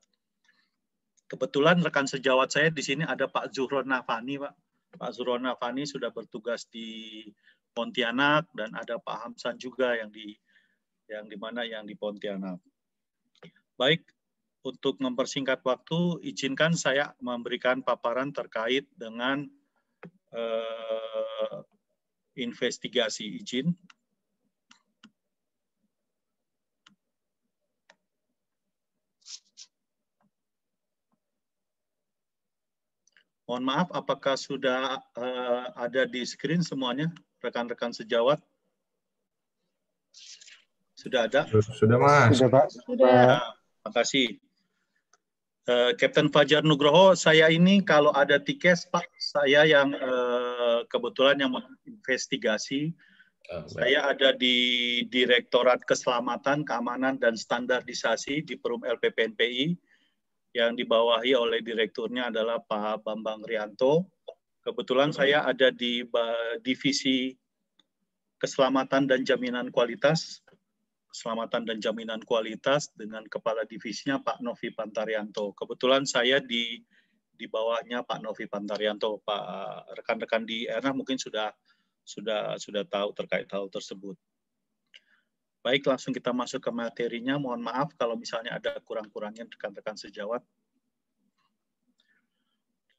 Kebetulan rekan sejawat saya di sini ada Pak Zuhron Nafani, Pak. Pak Zuhron Nafani sudah bertugas di Pontianak dan ada Pak Hamsan juga yang di yang dimana yang di Pontianak. Baik, untuk mempersingkat waktu, izinkan saya memberikan paparan terkait dengan eh, investigasi izin. Mohon maaf, apakah sudah uh, ada di screen semuanya, rekan-rekan sejawat? Sudah ada? Sudah, Mas. Sudah, Pak. Sudah. Nah, makasih. Uh, Kapten Fajar Nugroho, saya ini kalau ada tiket, Pak, saya yang uh, kebetulan yang menginvestigasi. Uh, saya ada di Direktorat Keselamatan, Keamanan, dan Standarisasi di Perum LPPNPI yang dibawahi oleh direkturnya adalah Pak Bambang Rianto. Kebetulan saya ada di Divisi Keselamatan dan Jaminan Kualitas Keselamatan dan Jaminan Kualitas dengan Kepala Divisinya Pak Novi Pantarianto. Kebetulan saya di di bawahnya Pak Novi Pantarianto. Pak rekan-rekan di ERNA mungkin sudah sudah sudah tahu terkait hal tersebut. Baik, langsung kita masuk ke materinya. Mohon maaf kalau misalnya ada kurang-kurangnya rekan-rekan sejawat.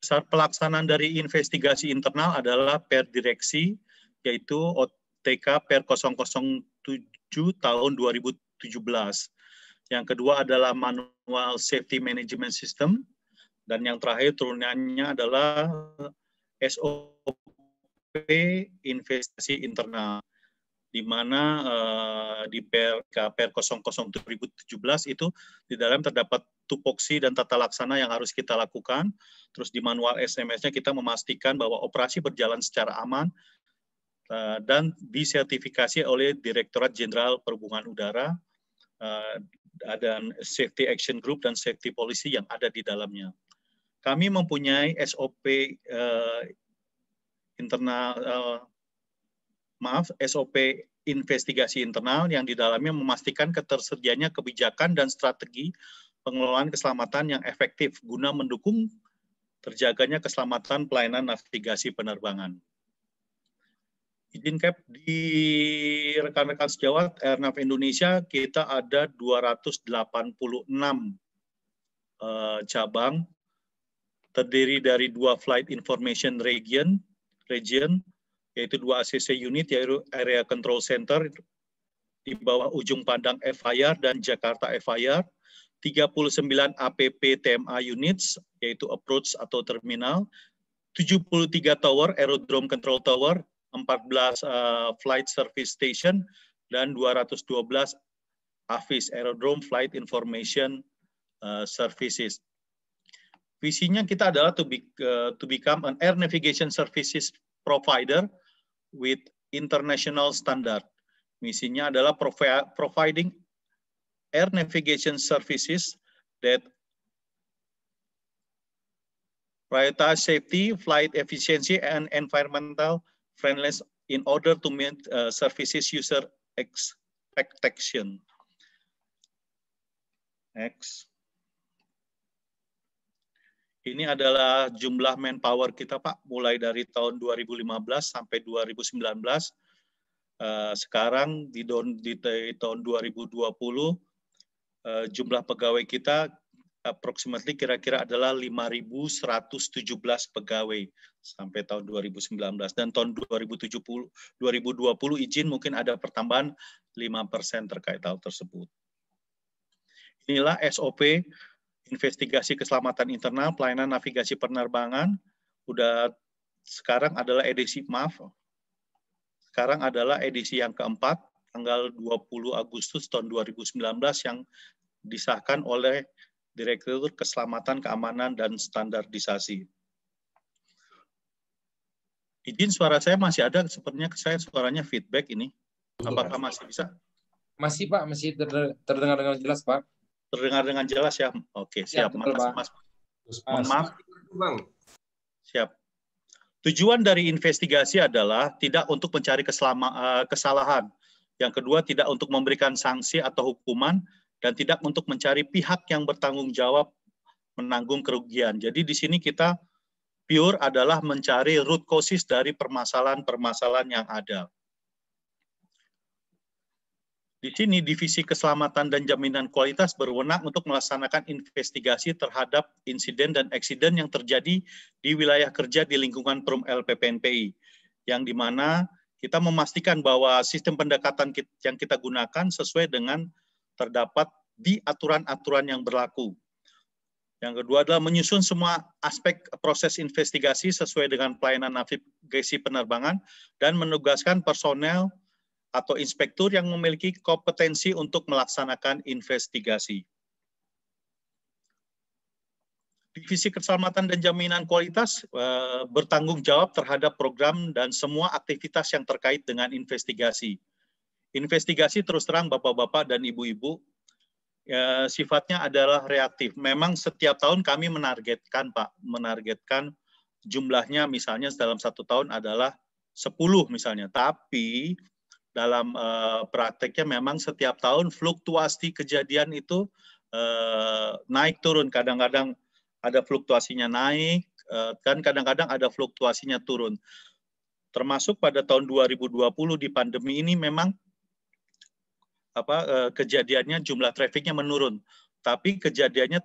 Saat pelaksanaan dari investigasi internal adalah per direksi, yaitu OTK per 007 tahun 2017. Yang kedua adalah Manual Safety Management System. Dan yang terakhir turunannya adalah SOP Investasi Internal di mana uh, di PRK PR 2017 itu di dalam terdapat tupoksi dan tata laksana yang harus kita lakukan. Terus di manual SMS-nya kita memastikan bahwa operasi berjalan secara aman, Eh, dan disertifikasi oleh Direktorat Jenderal Perhubungan Udara eh, dan safety action group dan safety policy yang ada di dalamnya. Kami mempunyai SOP uh, eh, internal uh, maaf SOP investigasi internal yang di dalamnya memastikan ketersediaannya kebijakan dan strategi pengelolaan keselamatan yang efektif guna mendukung terjaganya keselamatan pelayanan navigasi penerbangan izin Cap, di rekan-rekan sejawat Airnav Indonesia kita ada 286 uh, eh, cabang terdiri dari dua flight information region, region yaitu dua ACC unit yaitu Area Control Center di bawah ujung pandang FIR dan Jakarta FIR, 39 APP TMA units yaitu approach atau terminal, 73 tower aerodrome control tower 14 uh, eh, flight service station dan 212 AFIS Aerodrome Flight Information uh, Services. Visinya kita adalah to, be, uh, to become an air navigation services provider with international standard. Misinya adalah provi providing air navigation services that prioritize safety, flight efficiency, and environmental friendless in order to meet uh, services user expectation. X. Ini adalah jumlah manpower kita Pak, mulai dari tahun 2015 sampai 2019. Uh, sekarang di, di, di tahun 2020 uh, jumlah pegawai kita approximately kira-kira adalah 5.117 pegawai sampai tahun 2019 dan tahun 2070 2020 izin mungkin ada pertambahan 5% terkait hal tersebut. Inilah SOP investigasi keselamatan internal pelayanan navigasi penerbangan udah sekarang adalah edisi maaf. Sekarang adalah edisi yang keempat tanggal 20 Agustus tahun 2019 yang disahkan oleh Direktur Keselamatan, Keamanan, dan Standardisasi. Izin suara saya masih ada, sepertinya saya suaranya feedback ini. Apakah masih bisa? Masih Pak, masih terdengar dengan jelas Pak. Terdengar dengan jelas ya? Oke, ya, siap. Ya, betul, mas, Mas. Mohon maaf. Siap. Tujuan dari investigasi adalah tidak untuk mencari keselama, eh, kesalahan. Yang kedua, tidak untuk memberikan sanksi atau hukuman, dan tidak untuk mencari pihak yang bertanggung jawab menanggung kerugian. Jadi di sini kita pure adalah mencari root causes dari permasalahan-permasalahan yang ada. Di sini Divisi Keselamatan dan Jaminan Kualitas berwenang untuk melaksanakan investigasi terhadap insiden dan eksiden yang terjadi di wilayah kerja di lingkungan Perum LPPNPI, yang di mana kita memastikan bahwa sistem pendekatan yang kita gunakan sesuai dengan terdapat di aturan-aturan yang berlaku. Yang kedua adalah menyusun semua aspek proses investigasi sesuai dengan pelayanan navigasi penerbangan dan menugaskan personel atau inspektur yang memiliki kompetensi untuk melaksanakan investigasi. Divisi Keselamatan dan Jaminan Kualitas e, bertanggung jawab terhadap program dan semua aktivitas yang terkait dengan investigasi. Investigasi terus terang Bapak-Bapak dan Ibu-Ibu Eh, sifatnya adalah reaktif. Memang setiap tahun kami menargetkan, Pak, menargetkan jumlahnya misalnya dalam satu tahun adalah 10 misalnya. Tapi dalam eh, prakteknya memang setiap tahun fluktuasi kejadian itu eh, naik turun. Kadang-kadang ada fluktuasinya naik, dan kadang-kadang ada fluktuasinya turun. Termasuk pada tahun 2020 di pandemi ini memang apa eh, kejadiannya jumlah trafiknya menurun, tapi kejadiannya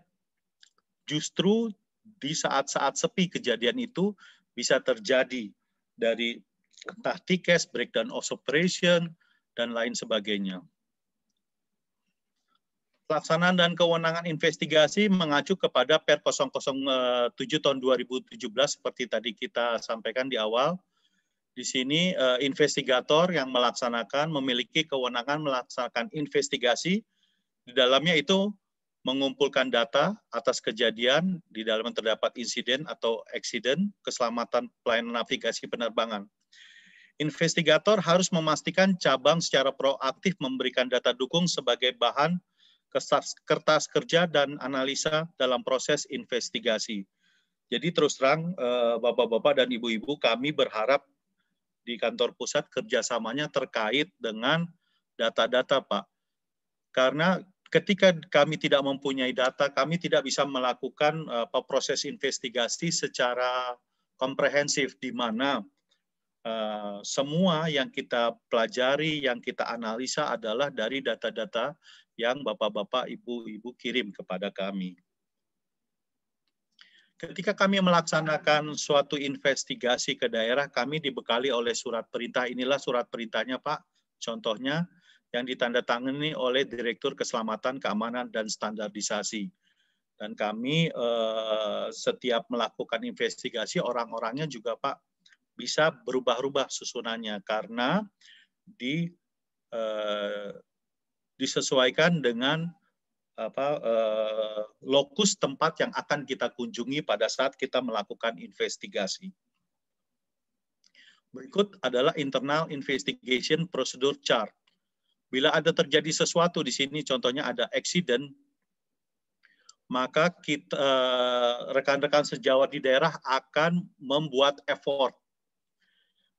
justru di saat-saat sepi kejadian itu bisa terjadi dari entah tiket, breakdown of operation, dan lain sebagainya. Pelaksanaan dan kewenangan investigasi mengacu kepada Per 007 eh, tahun 2017 seperti tadi kita sampaikan di awal di sini uh, investigator yang melaksanakan memiliki kewenangan melaksanakan investigasi di dalamnya itu mengumpulkan data atas kejadian di dalam terdapat insiden atau eksiden keselamatan pelayanan navigasi penerbangan. Investigator harus memastikan cabang secara proaktif memberikan data dukung sebagai bahan kertas kerja dan analisa dalam proses investigasi. Jadi terus terang eh, Bapak-bapak dan Ibu-ibu kami berharap di kantor pusat kerjasamanya terkait dengan data-data, Pak. Karena ketika kami tidak mempunyai data, kami tidak bisa melakukan uh, proses investigasi secara komprehensif di mana uh, semua yang kita pelajari, yang kita analisa adalah dari data-data yang Bapak-bapak, Ibu-ibu kirim kepada kami. Ketika kami melaksanakan suatu investigasi ke daerah, kami dibekali oleh surat perintah. Inilah surat perintahnya, Pak. Contohnya yang ditandatangani oleh Direktur Keselamatan, Keamanan, dan Standarisasi. Dan kami eh, setiap melakukan investigasi, orang-orangnya juga, Pak, bisa berubah-ubah susunannya karena di eh, disesuaikan dengan apa eh, lokus tempat yang akan kita kunjungi pada saat kita melakukan investigasi. Berikut adalah internal investigation procedure chart. Bila ada terjadi sesuatu di sini, contohnya ada eksiden, maka kita eh, rekan-rekan sejawat di daerah akan membuat effort.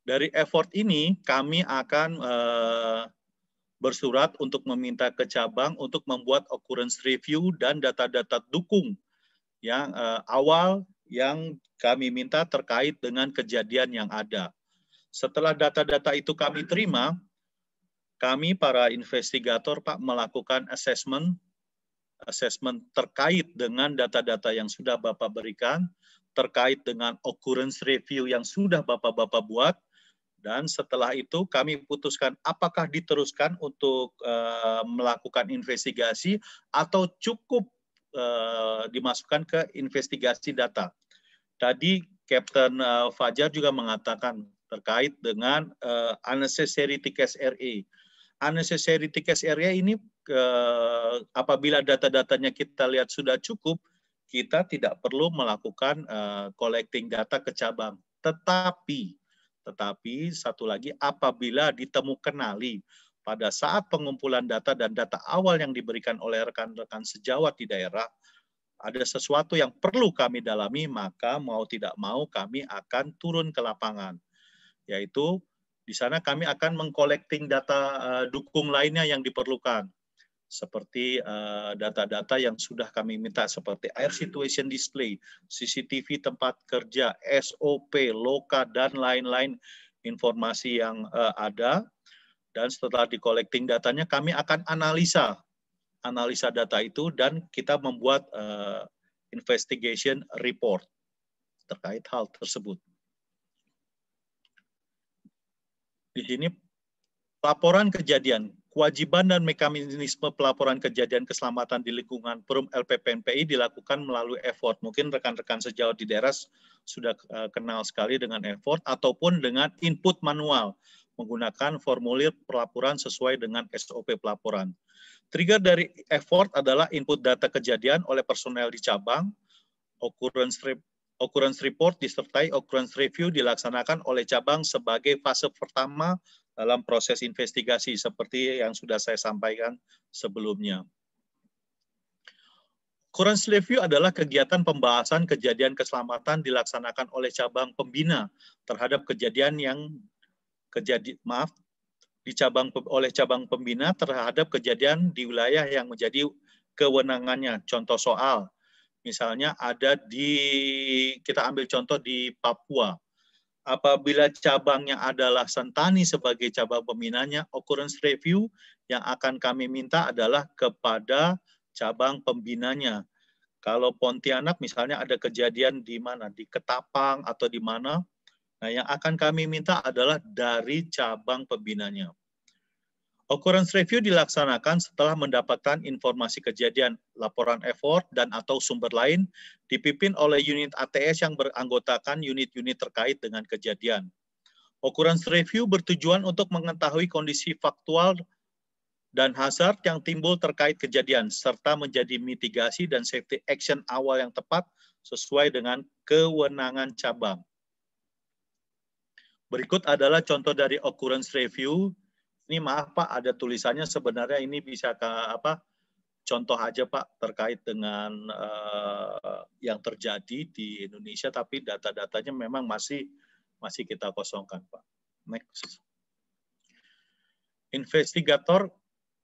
Dari effort ini kami akan eh, bersurat untuk meminta ke cabang untuk membuat occurrence review dan data-data dukung yang eh, awal yang kami minta terkait dengan kejadian yang ada. Setelah data-data itu kami terima, kami para investigator Pak melakukan assessment assessment terkait dengan data-data yang sudah Bapak berikan, terkait dengan occurrence review yang sudah Bapak-Bapak buat, dan setelah itu kami putuskan apakah diteruskan untuk uh, melakukan investigasi atau cukup uh, dimasukkan ke investigasi data. Tadi Captain uh, eh, Fajar juga mengatakan terkait dengan uh, unnecessary tickets RA. Unnecessary tickets RA ini uh, apabila data-datanya kita lihat sudah cukup, kita tidak perlu melakukan uh, collecting data ke cabang. Tetapi tetapi satu lagi, apabila ditemukan nali pada saat pengumpulan data dan data awal yang diberikan oleh rekan-rekan sejawat di daerah, ada sesuatu yang perlu kami dalami, maka mau tidak mau kami akan turun ke lapangan. Yaitu di sana kami akan mengkolekting data eh, dukung lainnya yang diperlukan seperti eh, data-data uh, yang sudah kami minta seperti air situation display, CCTV tempat kerja, SOP, loka dan lain-lain informasi yang uh, ada. Dan setelah di collecting datanya kami akan analisa analisa data itu dan kita membuat uh, investigation report terkait hal tersebut. Di sini laporan kejadian Kewajiban dan mekanisme pelaporan kejadian keselamatan di lingkungan perum LPPNPI dilakukan melalui effort. Mungkin rekan-rekan sejauh di daerah sudah eh, kenal sekali dengan effort ataupun dengan input manual menggunakan formulir pelaporan sesuai dengan SOP pelaporan. Trigger dari effort adalah input data kejadian oleh personel di cabang, occurrence occurrence report disertai occurrence review dilaksanakan oleh cabang sebagai fase pertama dalam proses investigasi seperti yang sudah saya sampaikan sebelumnya. Current Slave adalah kegiatan pembahasan kejadian keselamatan dilaksanakan oleh cabang pembina terhadap kejadian yang kejadi maaf di cabang oleh cabang pembina terhadap kejadian di wilayah yang menjadi kewenangannya. Contoh soal misalnya ada di kita ambil contoh di Papua. Apabila cabangnya adalah Sentani sebagai cabang pembinanya, occurrence review yang akan kami minta adalah kepada cabang pembinanya. Kalau Pontianak misalnya ada kejadian di mana, di Ketapang atau di mana, nah yang akan kami minta adalah dari cabang pembinanya. Occurrence review dilaksanakan setelah mendapatkan informasi kejadian, laporan effort, dan atau sumber lain dipimpin oleh unit ATS yang beranggotakan unit-unit terkait dengan kejadian. Occurrence review bertujuan untuk mengetahui kondisi faktual dan hazard yang timbul terkait kejadian, serta menjadi mitigasi dan safety action awal yang tepat sesuai dengan kewenangan cabang. Berikut adalah contoh dari occurrence review ini maaf Pak, ada tulisannya sebenarnya ini bisa ke apa? Contoh aja Pak terkait dengan uh, yang terjadi di Indonesia, tapi data-datanya memang masih masih kita kosongkan Pak. Next, investigator,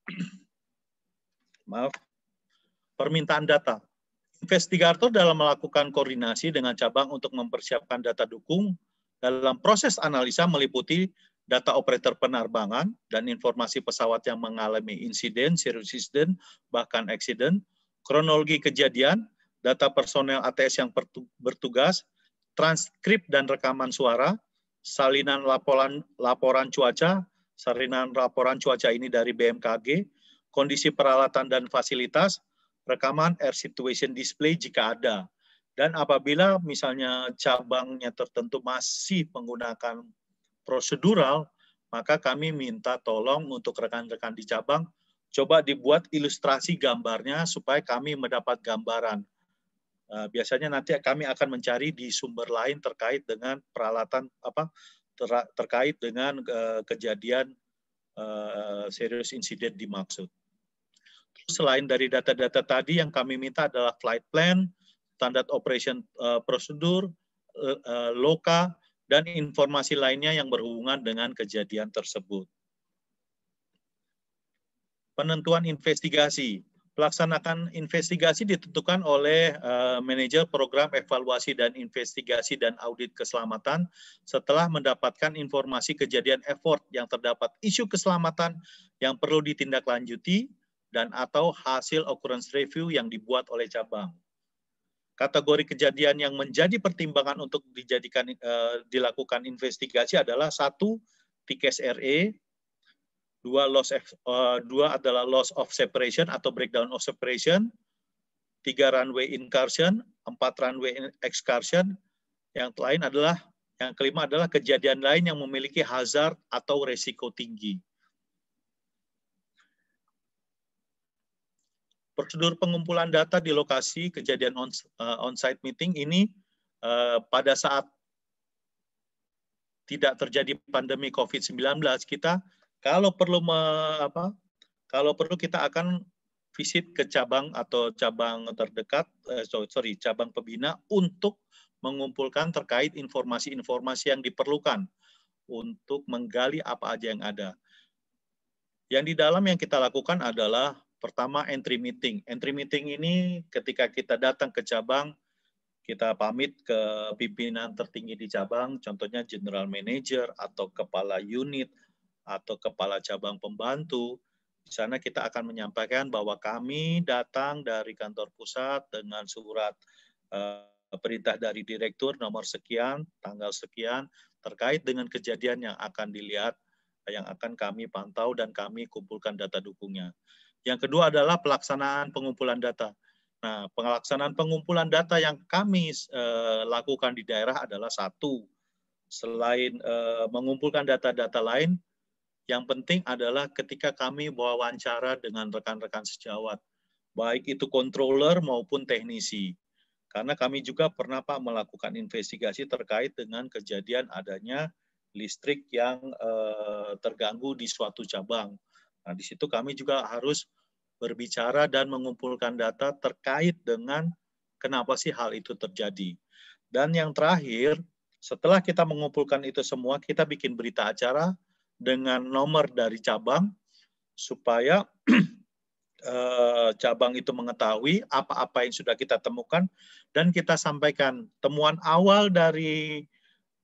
maaf, permintaan data. Investigator dalam melakukan koordinasi dengan cabang untuk mempersiapkan data dukung dalam proses analisa meliputi data operator penerbangan dan informasi pesawat yang mengalami insiden, serius insiden, bahkan eksiden, kronologi kejadian, data personel ATS yang bertugas, transkrip dan rekaman suara, salinan laporan laporan cuaca, salinan laporan cuaca ini dari BMKG, kondisi peralatan dan fasilitas, rekaman air situation display jika ada. Dan apabila misalnya cabangnya tertentu masih menggunakan prosedural, maka kami minta tolong untuk rekan-rekan di cabang coba dibuat ilustrasi gambarnya supaya kami mendapat gambaran. Eh, biasanya nanti kami akan mencari di sumber lain terkait dengan peralatan apa ter, terkait dengan eh, kejadian eh, serius insiden dimaksud. Terus selain dari data-data tadi yang kami minta adalah flight plan, standard operation prosedur, loka, dan informasi lainnya yang berhubungan dengan kejadian tersebut. Penentuan investigasi. Pelaksanaan investigasi ditentukan oleh uh, manajer program evaluasi dan investigasi dan audit keselamatan setelah mendapatkan informasi kejadian effort yang terdapat isu keselamatan yang perlu ditindaklanjuti dan atau hasil occurrence review yang dibuat oleh cabang kategori kejadian yang menjadi pertimbangan untuk dijadikan uh, dilakukan investigasi adalah satu tiket RE, dua loss uh, dua adalah loss of separation atau breakdown of separation, tiga runway incursion, empat runway excursion, yang lain adalah yang kelima adalah kejadian lain yang memiliki hazard atau resiko tinggi. Prosedur pengumpulan data di lokasi kejadian eh, on-site meeting ini eh, pada saat tidak terjadi pandemi COVID-19 kita kalau perlu me, apa kalau perlu kita akan visit ke cabang atau cabang terdekat eh, sorry cabang pembina untuk mengumpulkan terkait informasi-informasi yang diperlukan untuk menggali apa aja yang ada. Yang di dalam yang kita lakukan adalah Pertama entry meeting. Entry meeting ini ketika kita datang ke cabang, kita pamit ke pimpinan tertinggi di cabang, contohnya general manager atau kepala unit atau kepala cabang pembantu. Di sana kita akan menyampaikan bahwa kami datang dari kantor pusat dengan surat uh, perintah dari direktur nomor sekian, tanggal sekian terkait dengan kejadian yang akan dilihat, yang akan kami pantau dan kami kumpulkan data dukungnya. Yang kedua adalah pelaksanaan pengumpulan data. Nah, pelaksanaan pengumpulan data yang kami eh, lakukan di daerah adalah satu, selain eh, mengumpulkan data-data lain, yang penting adalah ketika kami wawancara dengan rekan-rekan sejawat, baik itu controller maupun teknisi. Karena kami juga pernah Pak melakukan investigasi terkait dengan kejadian adanya listrik yang eh, terganggu di suatu cabang Nah, di situ kami juga harus berbicara dan mengumpulkan data terkait dengan kenapa sih hal itu terjadi. Dan yang terakhir, setelah kita mengumpulkan itu semua, kita bikin berita acara dengan nomor dari cabang supaya eh, cabang itu mengetahui apa-apa yang sudah kita temukan dan kita sampaikan temuan awal dari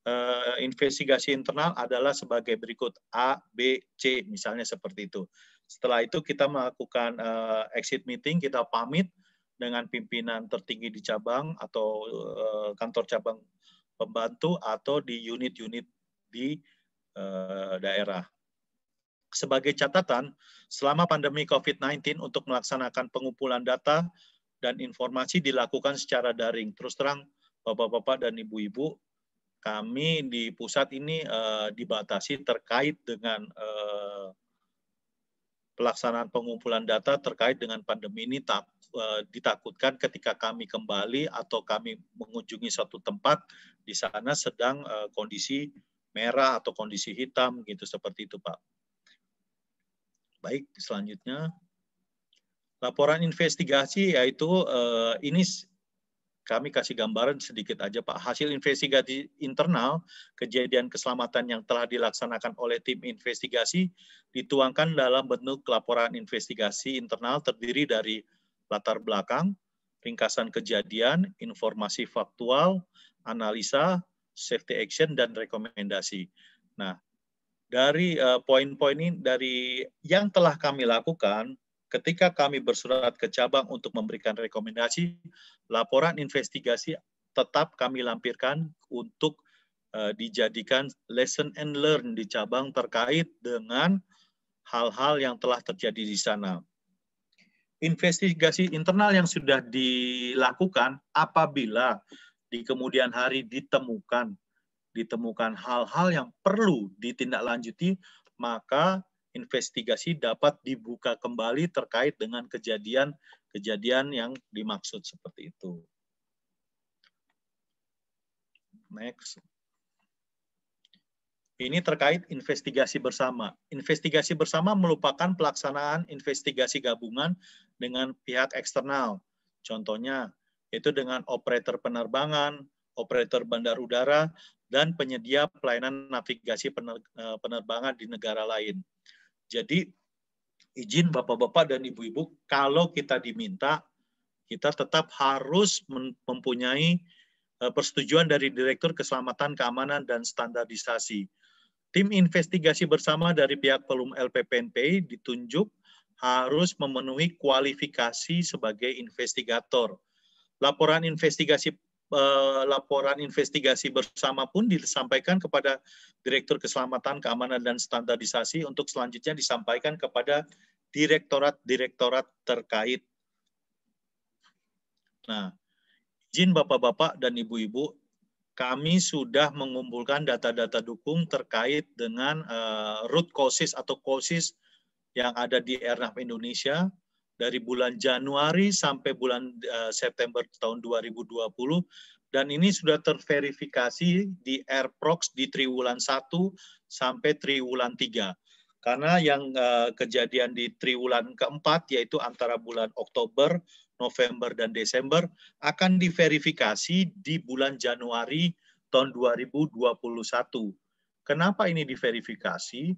uh, investigasi internal adalah sebagai berikut A, B, C misalnya seperti itu. Setelah itu kita melakukan uh, exit meeting, kita pamit dengan pimpinan tertinggi di cabang atau uh, kantor cabang pembantu atau di unit-unit di uh, daerah. Sebagai catatan, selama pandemi COVID-19 untuk melaksanakan pengumpulan data dan informasi dilakukan secara daring. Terus terang, Bapak-bapak dan Ibu-ibu, kami di pusat ini uh, dibatasi terkait dengan uh, pelaksanaan pengumpulan data terkait dengan pandemi ini tak, uh, ditakutkan ketika kami kembali atau kami mengunjungi suatu tempat di sana sedang uh, kondisi merah atau kondisi hitam gitu seperti itu Pak. Baik, selanjutnya laporan investigasi yaitu uh, ini kami kasih gambaran sedikit aja Pak. Hasil investigasi internal kejadian keselamatan yang telah dilaksanakan oleh tim investigasi dituangkan dalam bentuk laporan investigasi internal terdiri dari latar belakang, ringkasan kejadian, informasi faktual, analisa, safety action dan rekomendasi. Nah, dari eh, poin-poin uh, ini dari yang telah kami lakukan Ketika kami bersurat ke cabang untuk memberikan rekomendasi, laporan investigasi tetap kami lampirkan untuk eh, dijadikan lesson and learn di cabang terkait dengan hal-hal yang telah terjadi di sana. Investigasi internal yang sudah dilakukan apabila di kemudian hari ditemukan ditemukan hal-hal yang perlu ditindaklanjuti, maka investigasi dapat dibuka kembali terkait dengan kejadian-kejadian yang dimaksud seperti itu. Next. Ini terkait investigasi bersama. Investigasi bersama merupakan pelaksanaan investigasi gabungan dengan pihak eksternal. Contohnya, itu dengan operator penerbangan, operator bandar udara, dan penyedia pelayanan navigasi eh, penerbangan di negara lain. Jadi izin Bapak-bapak dan Ibu-ibu, kalau kita diminta, kita tetap harus mempunyai eh, persetujuan dari Direktur Keselamatan, Keamanan, dan Standarisasi. Tim investigasi bersama dari pihak Pelum LPPNP ditunjuk harus memenuhi kualifikasi sebagai investigator. Laporan investigasi laporan investigasi bersama pun disampaikan kepada Direktur Keselamatan, Keamanan, dan Standarisasi untuk selanjutnya disampaikan kepada direktorat-direktorat terkait. Nah, izin Bapak-Bapak dan Ibu-Ibu, kami sudah mengumpulkan data-data dukung terkait dengan uh, root causes atau causes yang ada di airnav Indonesia dari bulan Januari sampai bulan uh, September tahun 2020 dan ini sudah terverifikasi di Airprox di triwulan 1 sampai triwulan 3. Karena yang uh, kejadian di triwulan keempat yaitu antara bulan Oktober, November dan Desember akan diverifikasi di bulan Januari tahun 2021. Kenapa ini diverifikasi?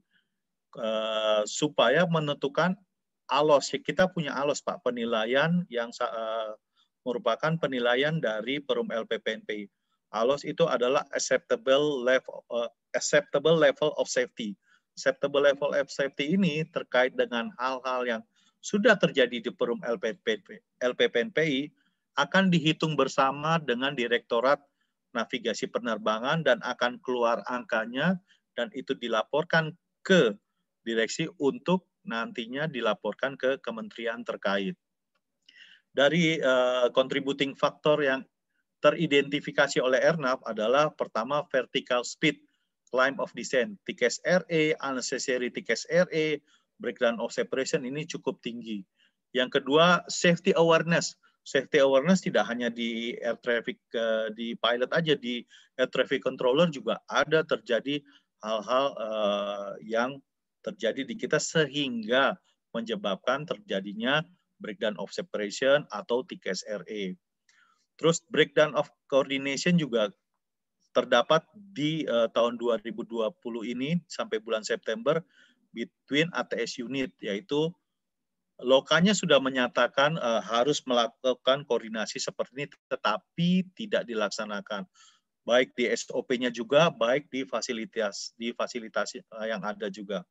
Uh, supaya menentukan ALOS, kita punya ALOS Pak, penilaian yang uh, merupakan penilaian dari perum LPPNPI. ALOS itu adalah acceptable level uh, acceptable level of safety. Acceptable level of safety ini terkait dengan hal-hal yang sudah terjadi di perum LPP, LPPNPI akan dihitung bersama dengan Direktorat Navigasi Penerbangan dan akan keluar angkanya dan itu dilaporkan ke direksi untuk nantinya dilaporkan ke kementerian terkait. Dari uh, contributing factor yang teridentifikasi oleh ERNAP adalah pertama vertical speed, climb of descent, tickets RA, unnecessary tickets RA, breakdown of separation ini cukup tinggi. Yang kedua, safety awareness. Safety awareness tidak hanya di air traffic eh, di pilot aja, di air traffic controller juga ada terjadi hal-hal eh, yang terjadi di kita sehingga menyebabkan terjadinya breakdown of separation atau TKSRA. E. Terus breakdown of coordination juga terdapat di uh, tahun 2020 ini sampai bulan September between ATS unit yaitu lokanya sudah menyatakan uh, harus melakukan koordinasi seperti ini tetapi tidak dilaksanakan baik di SOP-nya juga baik di fasilitas di fasilitas eh, yang ada juga.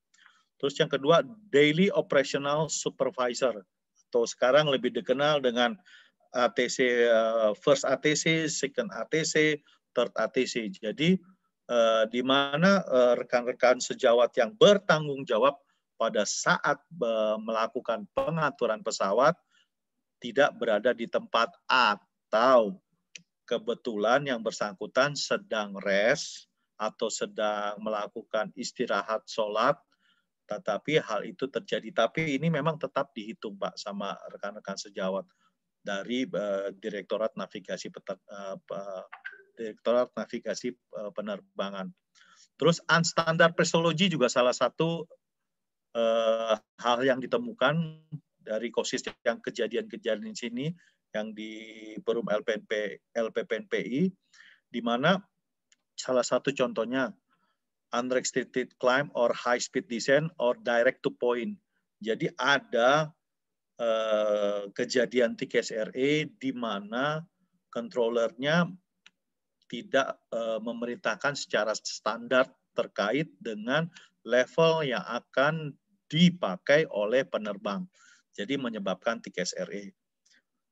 Terus yang kedua, Daily Operational Supervisor atau sekarang lebih dikenal dengan ATC eh, First ATC, Second ATC, Third ATC. Jadi eh, di mana eh, rekan-rekan sejawat yang bertanggung jawab pada saat melakukan pengaturan pesawat tidak berada di tempat atau kebetulan yang bersangkutan sedang rest atau sedang melakukan istirahat sholat tetapi hal itu terjadi. Tapi ini memang tetap dihitung, Pak, sama rekan-rekan sejawat dari eh, Direktorat Navigasi eh, Direktorat Navigasi eh, Penerbangan. Terus unstandard psikologi juga salah satu hal yang ditemukan dari kosis yang kejadian-kejadian di sini yang di Perum LPNP, LPPNPI, di mana salah satu contohnya unrestricted climb or high speed descent or direct to point. Jadi ada uh, kejadian TKSRE di mana kontrolernya tidak uh, memerintahkan secara standar terkait dengan level yang akan dipakai oleh penerbang. Jadi menyebabkan TKSRE.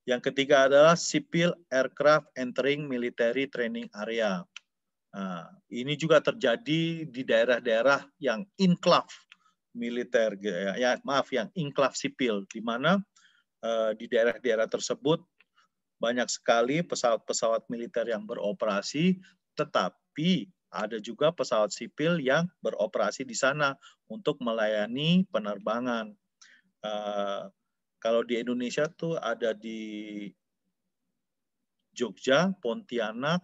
Yang ketiga adalah Civil Aircraft Entering Military Training Area. Nah, ini juga terjadi di daerah-daerah yang inklaf militer, ya, ya maaf, yang inklaf sipil, di mana uh, di daerah-daerah tersebut banyak sekali pesawat-pesawat militer yang beroperasi, tetapi ada juga pesawat sipil yang beroperasi di sana untuk melayani penerbangan. Uh, kalau di Indonesia tuh ada di Jogja, Pontianak,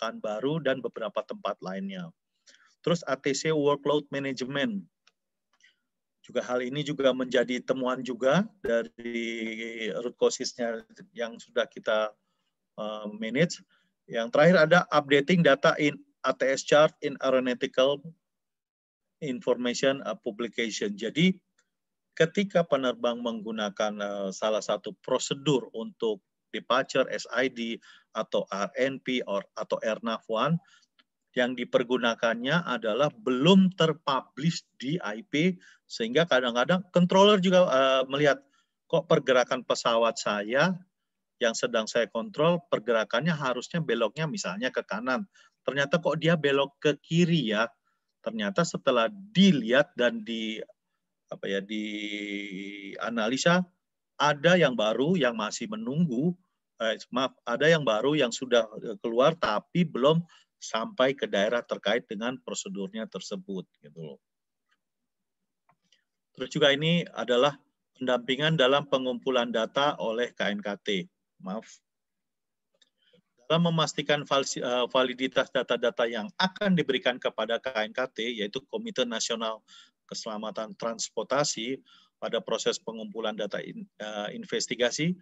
baru dan beberapa tempat lainnya. Terus ATC workload management. Juga hal ini juga menjadi temuan juga dari root causes nya yang sudah kita eh, manage. Yang terakhir ada updating data in ATS chart in aeronautical information eh, publication. Jadi ketika penerbang menggunakan eh, salah satu prosedur untuk Departure, SID, atau RNP, or, atau RNAV1, yang dipergunakannya adalah belum terpublish di IP, sehingga kadang-kadang controller juga uh, melihat, kok pergerakan pesawat saya yang sedang saya kontrol, pergerakannya harusnya beloknya misalnya ke kanan. Ternyata kok dia belok ke kiri ya. Ternyata setelah dilihat dan di apa ya dianalisa ada yang baru yang masih menunggu eh, maaf, ada yang baru yang sudah eh, keluar tapi belum sampai ke daerah terkait dengan prosedurnya tersebut gitu Terus juga ini adalah pendampingan dalam pengumpulan data oleh KNKT. Maaf. Dalam memastikan eh, validitas data-data yang akan diberikan kepada KNKT, yaitu Komite Nasional Keselamatan Transportasi, pada proses pengumpulan data eh, investigasi,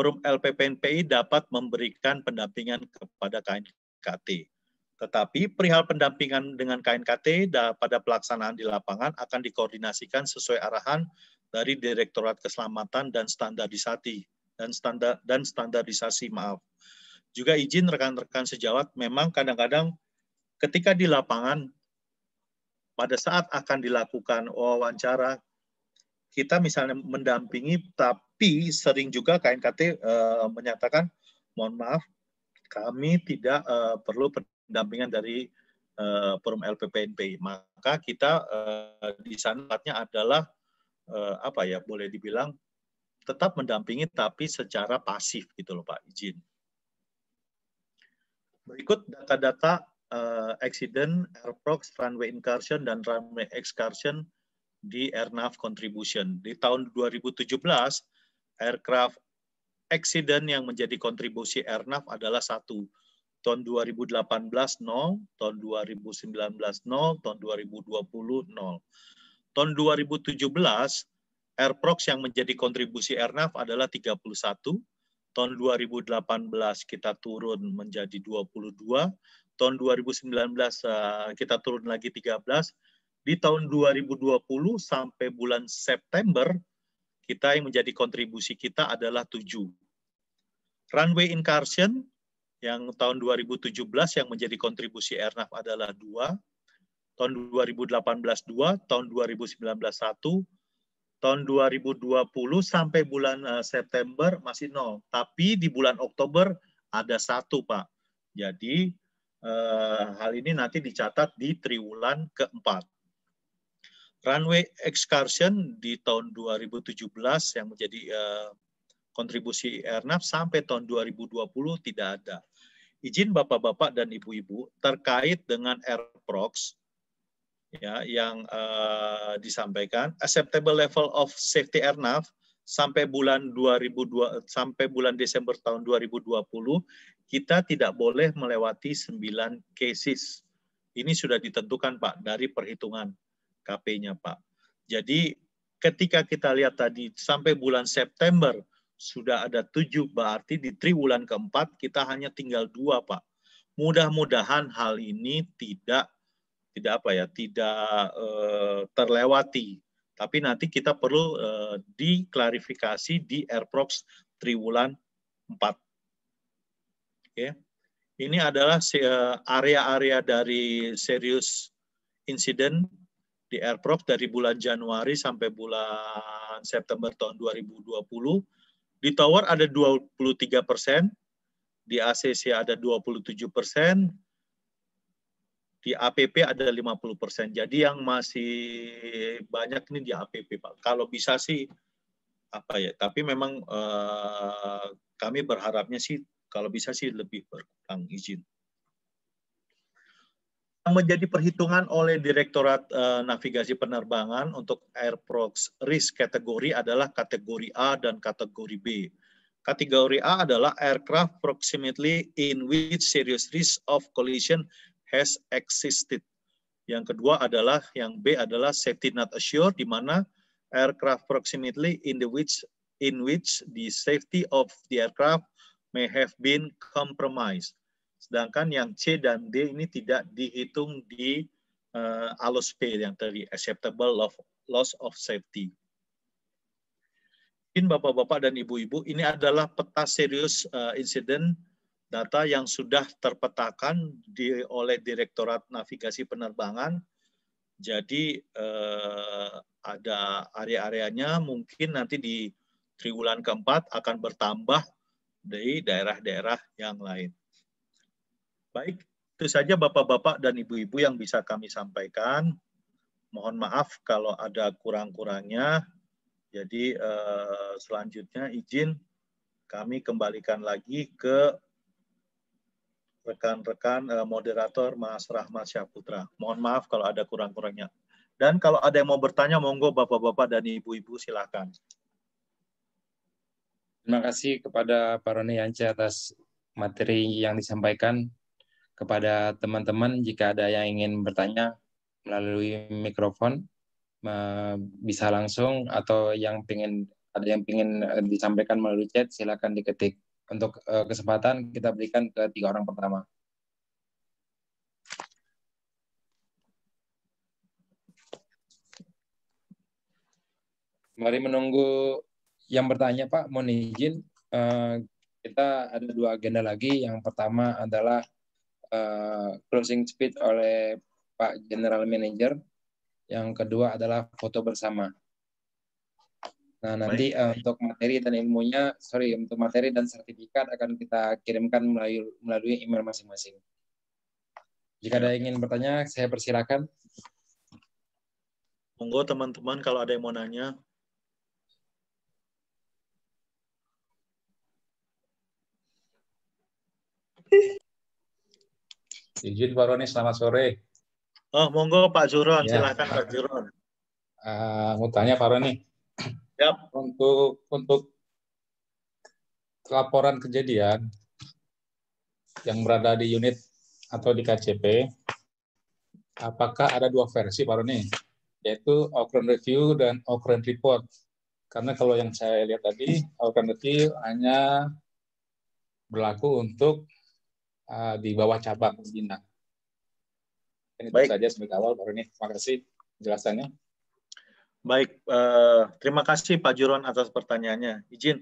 Forum LPPNPI dapat memberikan pendampingan kepada KNKT. Tetapi perihal pendampingan dengan KNKT pada pelaksanaan di lapangan akan dikoordinasikan sesuai arahan dari Direktorat Keselamatan dan Standarisasi dan standar dan standarisasi maaf. Juga izin rekan-rekan sejawat memang kadang-kadang ketika di lapangan pada saat akan dilakukan wawancara kita misalnya mendampingi, tapi sering juga KNKT uh, eh, menyatakan, mohon maaf, kami tidak uh, perlu pendampingan dari uh, eh, Perum LPPNP. Maka kita uh, di sana adalah uh, apa ya, boleh dibilang tetap mendampingi tapi secara pasif gitu loh Pak, izin. Berikut data-data uh, accident, airprox, runway incursion, dan runway excursion di airnav contribution. Di tahun 2017, aircraft accident yang menjadi kontribusi airnav adalah satu. Tahun 2018 nol, tahun 2019 nol, tahun 2020 nol. Tahun 2017, Airprox yang menjadi kontribusi airnav adalah 31. Tahun 2018 kita turun menjadi 22. Tahun 2019 eh, kita turun lagi 13 di tahun 2020 sampai bulan September, kita yang menjadi kontribusi kita adalah 7. Runway incursion yang tahun 2017 yang menjadi kontribusi Airnav adalah 2, tahun 2018 2, tahun 2019 1, tahun 2020 sampai bulan eh, September masih 0, tapi di bulan Oktober ada satu Pak. Jadi eh, hal ini nanti dicatat di triwulan keempat runway excursion di tahun 2017 yang menjadi uh, kontribusi Airnav sampai tahun 2020 tidak ada. Izin Bapak-bapak dan Ibu-ibu terkait dengan Airprox ya yang uh, disampaikan acceptable level of safety Airnav sampai bulan 2002 sampai bulan Desember tahun 2020 kita tidak boleh melewati 9 cases. Ini sudah ditentukan Pak dari perhitungan KP-nya Pak. Jadi ketika kita lihat tadi sampai bulan September sudah ada tujuh, berarti di triwulan keempat kita hanya tinggal dua Pak. Mudah-mudahan hal ini tidak tidak apa ya tidak eh, terlewati. Tapi nanti kita perlu eh, diklarifikasi di Airprox triwulan 4. Oke. Ini adalah eh, area-area dari serius insiden di Airprof dari bulan Januari sampai bulan September tahun 2020. Di tower ada 23 persen, di ACC ada 27 persen, di APP ada 50 persen. Jadi yang masih banyak ini di APP, Pak. Kalau bisa sih apa ya? Tapi memang eh, kami berharapnya sih kalau bisa sih lebih berkurang izin yang menjadi perhitungan oleh Direktorat eh, Navigasi Penerbangan untuk Airprox Risk kategori adalah kategori A dan kategori B. Kategori A adalah aircraft approximately in which serious risk of collision has existed. Yang kedua adalah yang B adalah safety not assured di mana aircraft approximately in the which in which the safety of the aircraft may have been compromised sedangkan yang C dan D ini tidak dihitung di uh, eh, alus P yang tadi acceptable of, loss of safety. Mungkin Bapak-bapak dan Ibu-ibu, ini adalah peta serius uh, insiden data yang sudah terpetakan di, oleh Direktorat Navigasi Penerbangan. Jadi uh, ada area-areanya mungkin nanti di triwulan keempat akan bertambah dari daerah-daerah yang lain. Baik, itu saja Bapak-Bapak dan Ibu-Ibu yang bisa kami sampaikan. Mohon maaf kalau ada kurang-kurangnya. Jadi eh, selanjutnya izin kami kembalikan lagi ke rekan-rekan eh, moderator Mas Rahmat Syaputra. Mohon maaf kalau ada kurang-kurangnya. Dan kalau ada yang mau bertanya, monggo Bapak-Bapak dan Ibu-Ibu silahkan. Terima kasih kepada Pak Roni Yance atas materi yang disampaikan kepada teman-teman jika ada yang ingin bertanya melalui mikrofon bisa langsung atau yang pingin ada yang ingin eh, disampaikan melalui chat silakan diketik untuk eh, kesempatan kita berikan ke tiga orang pertama. Mari menunggu yang bertanya Pak, mohon izin. Eh, kita ada dua agenda lagi. Yang pertama adalah Eh, closing speed oleh Pak General Manager. Yang kedua adalah foto bersama. Nah, nanti uh, untuk materi dan ilmunya, sorry, untuk materi dan sertifikat akan kita kirimkan melalui, melalui email masing-masing. Jika ada yang ingin bertanya, saya persilakan. Monggo teman-teman kalau ada yang mau nanya. Izin Pak Roni, selamat sore. Oh, monggo Pak Juron, ya. silakan Pak Juron. Uh, mau tanya Pak Roni. Yap. Untuk untuk laporan kejadian yang berada di unit atau di KCP, apakah ada dua versi Pak Roni, yaitu Auckland Review dan Auckland Report. Karena kalau yang saya lihat tadi, Auckland Review hanya berlaku untuk uh, di bawah cabang Bina. Ini Baik. saja sebagai awal Pak ini. Terima kasih jelasannya. Baik, uh, terima kasih Pak Juron atas pertanyaannya. Izin,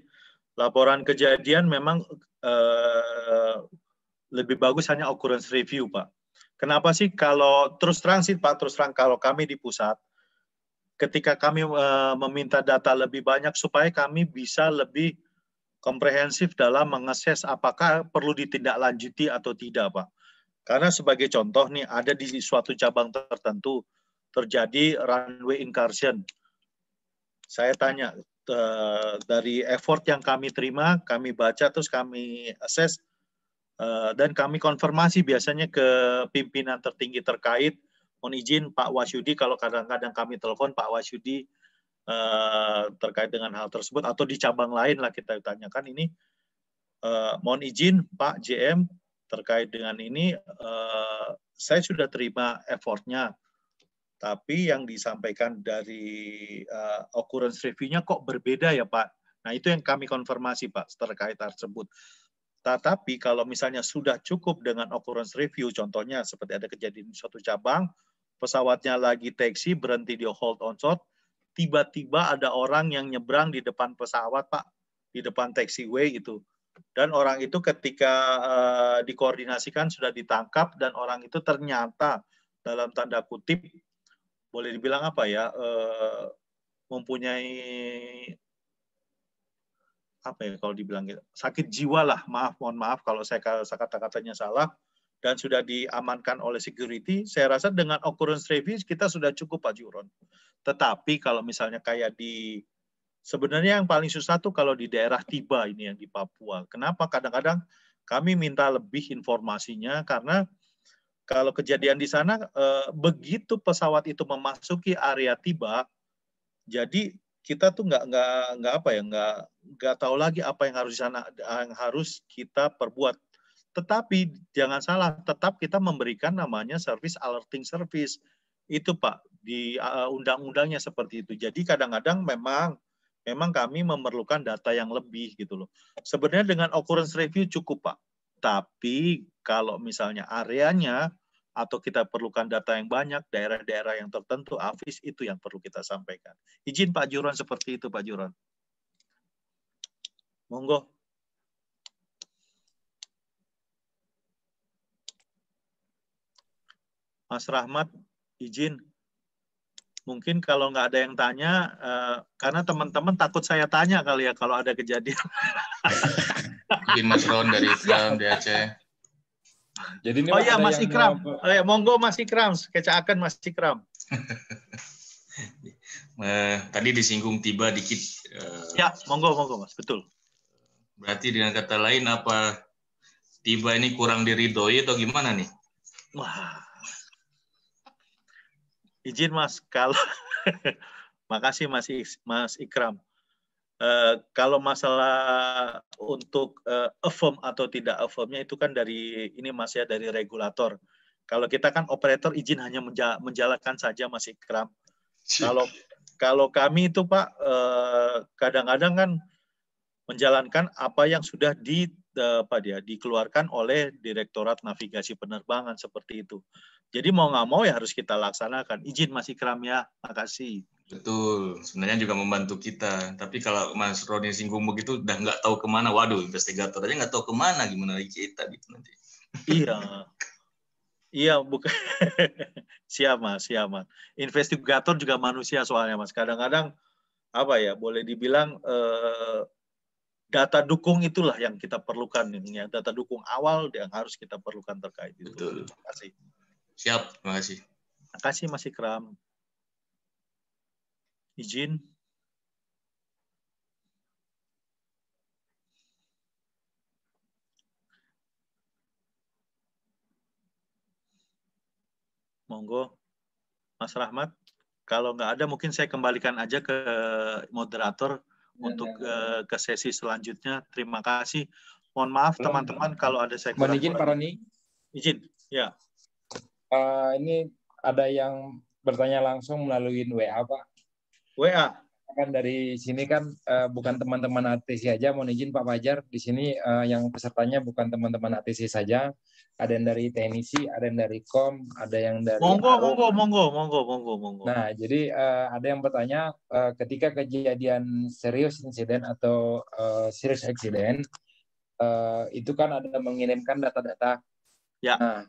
laporan kejadian memang uh, lebih bagus hanya occurrence review, Pak. Kenapa sih kalau terus terang sih, Pak, terus terang kalau kami di pusat, ketika kami uh, meminta data lebih banyak supaya kami bisa lebih komprehensif dalam mengakses apakah perlu ditindaklanjuti atau tidak, Pak. Karena sebagai contoh nih ada di suatu cabang tertentu terjadi runway incursion. Saya tanya eh, dari effort yang kami terima, kami baca terus kami assess eh, dan kami konfirmasi biasanya ke pimpinan tertinggi terkait. Mohon izin Pak Wasyudi kalau kadang-kadang kami telepon Pak Wasyudi uh, terkait dengan hal tersebut atau di cabang lain lah kita tanyakan ini uh, mohon izin Pak JM terkait dengan ini uh, saya sudah terima effortnya tapi yang disampaikan dari uh, occurrence review kok berbeda ya Pak. Nah itu yang kami konfirmasi Pak terkait tersebut. Tetapi kalau misalnya sudah cukup dengan occurrence review, contohnya seperti ada kejadian di suatu cabang, pesawatnya lagi taxi berhenti di hold on shot, tiba-tiba ada orang yang nyebrang di depan pesawat pak di depan taxiway itu dan orang itu ketika uh, dikoordinasikan sudah ditangkap dan orang itu ternyata dalam tanda kutip boleh dibilang apa ya uh, mempunyai apa ya kalau dibilang gitu, sakit jiwa lah maaf mohon maaf kalau saya kata-katanya salah dan sudah diamankan oleh security saya rasa dengan occurrence review kita sudah cukup Pak Juron tetapi kalau misalnya kayak di sebenarnya yang paling susah tuh kalau di daerah tiba ini yang di Papua. Kenapa kadang-kadang kami minta lebih informasinya karena kalau kejadian di sana eh, begitu pesawat itu memasuki area tiba, jadi kita tuh nggak nggak nggak apa ya nggak nggak tahu lagi apa yang harus di sana yang harus kita perbuat. Tetapi jangan salah, tetap kita memberikan namanya service alerting service itu Pak di uh, undang-undangnya seperti itu. Jadi kadang-kadang memang memang kami memerlukan data yang lebih gitu loh. Sebenarnya dengan occurrence review cukup Pak. Tapi kalau misalnya areanya atau kita perlukan data yang banyak, daerah-daerah yang tertentu, AFIS itu yang perlu kita sampaikan. Izin Pak Juron seperti itu Pak Juron. Monggo. Mas Rahmat, izin mungkin kalau nggak ada yang tanya, uh, karena teman-teman takut saya tanya kali ya kalau ada kejadian. Mungkin Mas Ron dari Islam di Aceh. Jadi ini oh iya Mas Ikram, oh, ya, monggo Mas Ikram, kecaakan Mas Ikram. nah, tadi disinggung tiba dikit. Uh, ya, monggo monggo Mas, betul. Berarti dengan kata lain apa tiba ini kurang diridoi atau gimana nih? Wah, izin mas kalau makasih mas mas Ikram Uh, kalau masalah untuk uh, affirm atau tidak affirmnya itu kan dari ini mas ya dari regulator. Kalau kita kan operator izin hanya menja menjalankan saja mas Ikram. Kalau kalau kami itu pak eh, kadang-kadang uh, kan menjalankan apa yang sudah di uh, apa dia dikeluarkan oleh Direktorat Navigasi Penerbangan seperti itu. Jadi mau nggak mau ya harus kita laksanakan. Izin masih kram ya, makasih. Betul, sebenarnya juga membantu kita. Tapi kalau Mas Roni singgung begitu, udah nggak tahu kemana. Waduh, investigator aja nggak tahu kemana, gimana kita gitu nanti. Iya, iya bukan. siapa siapa. Investigator juga manusia soalnya mas. Kadang-kadang apa ya, boleh dibilang eh, data dukung itulah yang kita perlukan ini ya. Data dukung awal yang harus kita perlukan terkait itu. Betul. Terima kasih. Siap, terima kasih. Terima kasih Mas Ikram. Izin. Monggo, Mas Rahmat. Kalau nggak ada, mungkin saya kembalikan aja ke moderator ya, untuk ya. ke sesi selanjutnya. Terima kasih. Mohon maaf iya, iya. teman-teman kalau ada saya kembalikan. Mohon izin, Pak Roni. Izin, ya. Uh, ini ada yang bertanya langsung melalui WA, Pak. WA? Kan dari sini kan uh, bukan teman-teman ATC saja, mau izin Pak Fajar, di sini uh, yang pesertanya bukan teman-teman ATC saja, ada yang dari teknisi, ada yang dari kom, ada yang dari... Monggo, AO. monggo, monggo, monggo, monggo, monggo. Nah, jadi uh, ada yang bertanya, uh, ketika kejadian serius insiden atau uh, serius accident, uh, itu kan ada mengirimkan data-data. Ya. Nah,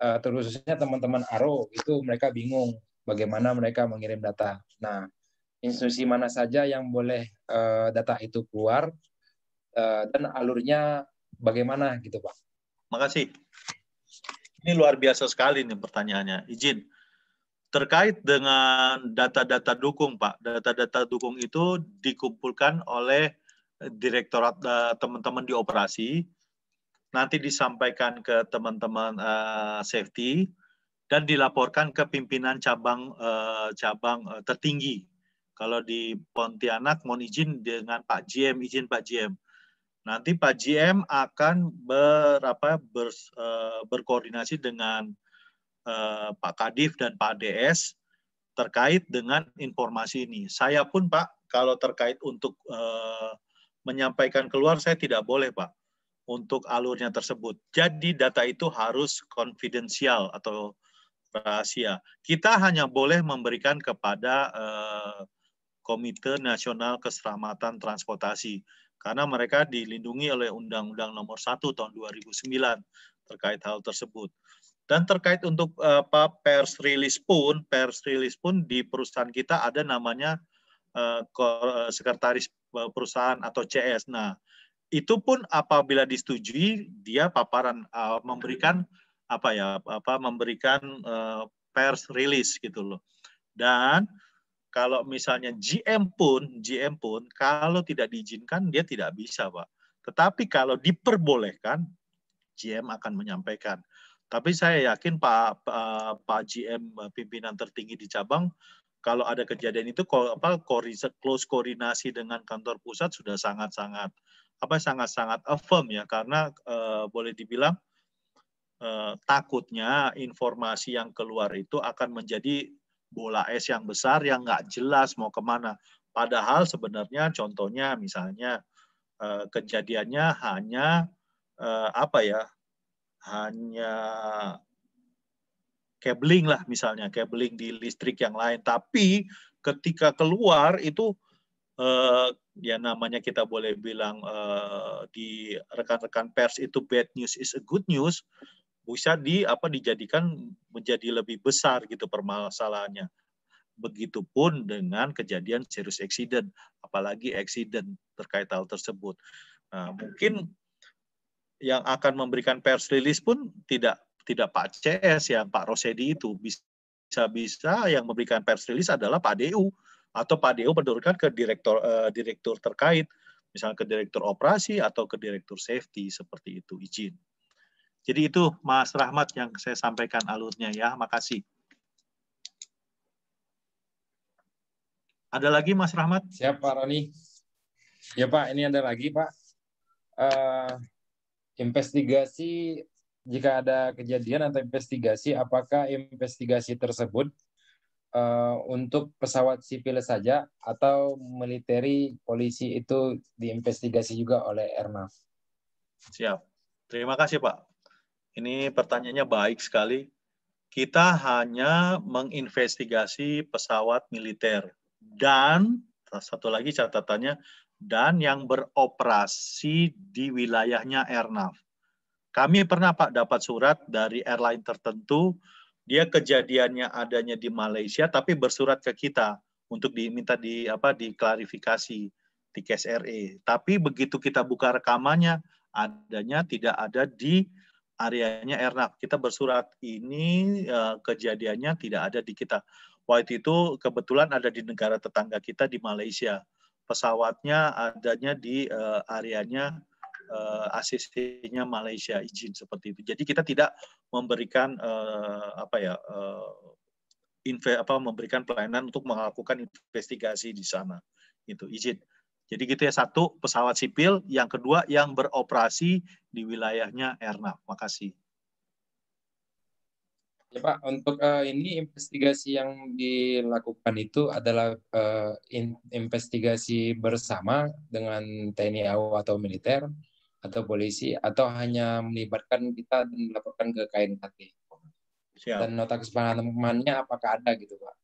Eh, terususnya teman-teman ARO itu mereka bingung bagaimana mereka mengirim data. Nah, institusi mana saja yang boleh eh, data itu keluar eh, dan alurnya bagaimana gitu, Pak. Makasih. Ini luar biasa sekali nih pertanyaannya. Izin terkait dengan data-data dukung, Pak. Data-data dukung itu dikumpulkan oleh direktorat teman-teman di operasi nanti disampaikan ke teman-teman uh, safety dan dilaporkan ke pimpinan cabang uh, cabang uh, tertinggi. Kalau di Pontianak mohon izin dengan Pak GM, izin Pak GM. Nanti Pak GM akan berapa ber, uh, berkoordinasi dengan uh, Pak Kadif dan Pak DS terkait dengan informasi ini. Saya pun Pak kalau terkait untuk uh, menyampaikan keluar saya tidak boleh Pak untuk alurnya tersebut. Jadi data itu harus konfidensial atau rahasia. Kita hanya boleh memberikan kepada eh, Komite Nasional Keselamatan Transportasi karena mereka dilindungi oleh Undang-Undang Nomor 1 tahun 2009 terkait hal tersebut. Dan terkait untuk apa pers rilis pun, pers rilis pun di perusahaan kita ada namanya eh, eh, sekretaris perusahaan atau CS. Nah, itu pun apabila disetujui dia paparan uh, memberikan apa ya apa memberikan uh, pers rilis gitu loh dan kalau misalnya GM pun GM pun kalau tidak diizinkan dia tidak bisa pak tetapi kalau diperbolehkan GM akan menyampaikan tapi saya yakin pak eh, pak, pak GM pimpinan tertinggi di cabang kalau ada kejadian itu apa close koordinasi dengan kantor pusat sudah sangat sangat apa sangat-sangat affirm ya karena e, boleh dibilang e, takutnya informasi yang keluar itu akan menjadi bola es yang besar yang nggak jelas mau kemana. Padahal sebenarnya contohnya misalnya e, kejadiannya hanya e, apa ya hanya cabling lah misalnya cabling di listrik yang lain tapi ketika keluar itu ya namanya kita boleh bilang uh, di rekan-rekan pers itu bad news is a good news bisa di apa dijadikan menjadi lebih besar gitu permasalahannya. Begitupun dengan kejadian serius accident, apalagi accident terkait hal tersebut. Nah, mungkin yang akan memberikan pers rilis pun tidak tidak Pak CS yang Pak Rosedi itu bisa-bisa yang memberikan pers rilis adalah Pak DU atau Pak Deo menurunkan ke direktur eh, direktur terkait, misalnya ke direktur operasi atau ke direktur safety seperti itu izin. Jadi itu Mas Rahmat yang saya sampaikan alurnya ya. Makasih. Ada lagi Mas Rahmat? Siap Pak Roni. Ya Pak, ini ada lagi Pak. Uh, investigasi jika ada kejadian atau investigasi, apakah investigasi tersebut uh, untuk pesawat sipil saja atau militeri polisi itu diinvestigasi juga oleh Airnav? Siap. Terima kasih Pak. Ini pertanyaannya baik sekali. Kita hanya menginvestigasi pesawat militer dan satu lagi catatannya dan yang beroperasi di wilayahnya Airnav. Kami pernah Pak dapat surat dari airline tertentu dia kejadiannya adanya di Malaysia tapi bersurat ke kita untuk diminta di apa diklarifikasi di KSRE. Tapi begitu kita buka rekamannya adanya tidak ada di areanya Ernak. Kita bersurat ini e, kejadiannya tidak ada di kita. White itu kebetulan ada di negara tetangga kita di Malaysia. Pesawatnya adanya di e, areanya e, ACC-nya Malaysia izin seperti itu. Jadi kita tidak memberikan uh, apa ya uh, inve, apa memberikan pelayanan untuk melakukan investigasi di sana itu izin jadi gitu ya satu pesawat sipil yang kedua yang beroperasi di wilayahnya Erna makasih Ya Pak, untuk uh, ini investigasi yang dilakukan itu adalah uh, investigasi bersama dengan TNI AU atau militer atau polisi atau hanya melibatkan kita dan melaporkan ke KNKT. Siap. Dan nota kesepahamannya apakah ada gitu Pak?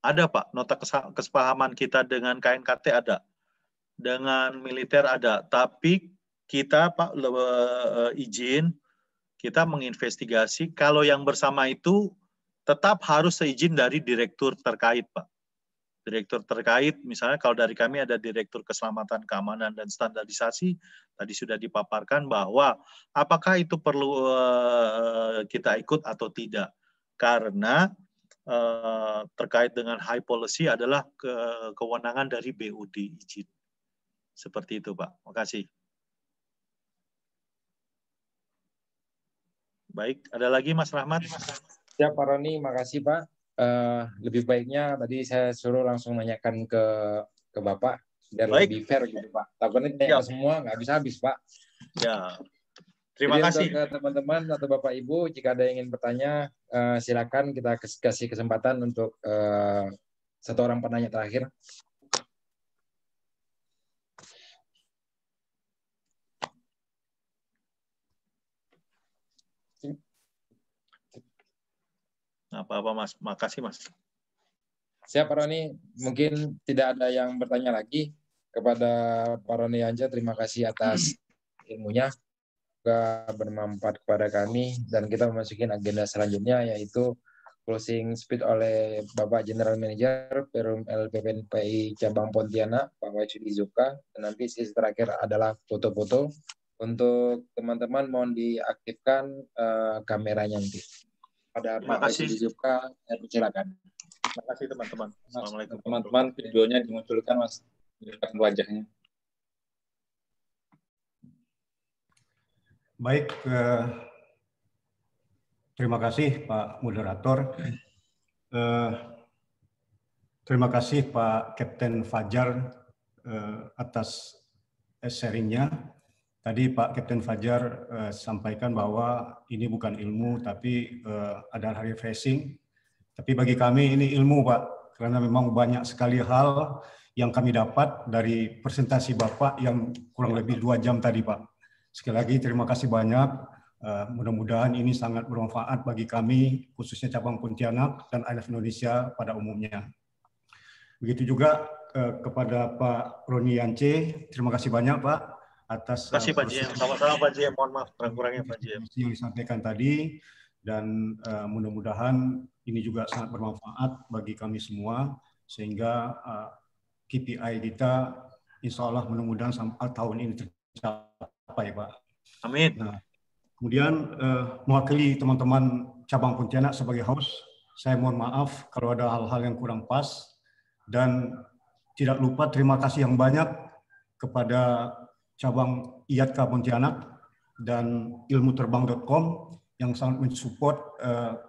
Ada Pak, nota kesepahaman kita dengan KNKT ada. Dengan militer ada, tapi kita Pak eh, izin kita menginvestigasi kalau yang bersama itu tetap harus seizin dari direktur terkait Pak direktur terkait, misalnya kalau dari kami ada direktur keselamatan, keamanan, dan standarisasi, tadi sudah dipaparkan bahwa apakah itu perlu eh, kita ikut atau tidak. Karena eh, terkait dengan high policy adalah ke kewenangan dari BUD izin. Seperti itu, Pak. Makasih. Baik, ada lagi Mas Rahmat? Ya, Pak Roni, makasih Pak uh, lebih baiknya tadi saya suruh langsung nanyakan ke ke Bapak biar Baik. lebih fair gitu Pak. Takutnya ya. tanya ya. semua nggak bisa habis Pak. Ya. Terima Jadi kasih. Untuk eh, teman-teman atau Bapak Ibu jika ada yang ingin bertanya uh, silakan kita kasih kesempatan untuk uh, satu orang penanya terakhir. apa-apa Mas. Makasih Mas. Siap Pak Roni. Mungkin tidak ada yang bertanya lagi kepada Pak Roni Anja. Terima kasih atas ilmunya. Semoga bermanfaat kepada kami dan kita memasuki agenda selanjutnya yaitu closing speech oleh Bapak General Manager Perum LPPNPI Cabang Pontianak, Pak Wajud Izuka. Dan nanti sesi terakhir adalah foto-foto. Untuk teman-teman mohon diaktifkan uh, kameranya nanti pada Terima kasih. Zufka, saya persilakan. Terima kasih teman-teman. Assalamualaikum. Teman-teman, videonya dimunculkan Mas, dimunculkan wajahnya. Baik, eh, terima kasih Pak Moderator. Eh, terima kasih Pak Kapten Fajar eh, atas sharingnya. Tadi Pak Kapten Fajar uh, sampaikan bahwa ini bukan ilmu tapi eh, ada hari facing. Tapi bagi kami ini ilmu Pak, karena memang banyak sekali hal yang kami dapat dari presentasi Bapak yang kurang lebih dua jam tadi Pak. Sekali lagi terima kasih banyak. Uh, mudah-mudahan ini sangat bermanfaat bagi kami, khususnya cabang Pontianak dan ILF Indonesia pada umumnya. Begitu juga uh, kepada Pak Roni Yance, terima kasih banyak Pak atas Terima eh, kasih Pak JM. Sama-sama Pak JM. Mohon maaf kurang-kurangnya Pak JM. Yang disampaikan tadi dan uh, mudah-mudahan ini juga sangat bermanfaat bagi kami semua sehingga uh, eh, KPI kita insya Allah mudah-mudahan sampai tahun ini tercapai Pak. Amin. Nah, kemudian uh, mewakili teman-teman cabang Pontianak sebagai host, saya mohon maaf kalau ada hal-hal yang kurang pas dan tidak lupa terima kasih yang banyak kepada cabang IATKA Pontianak dan ilmu terbang.com yang sangat mensupport uh,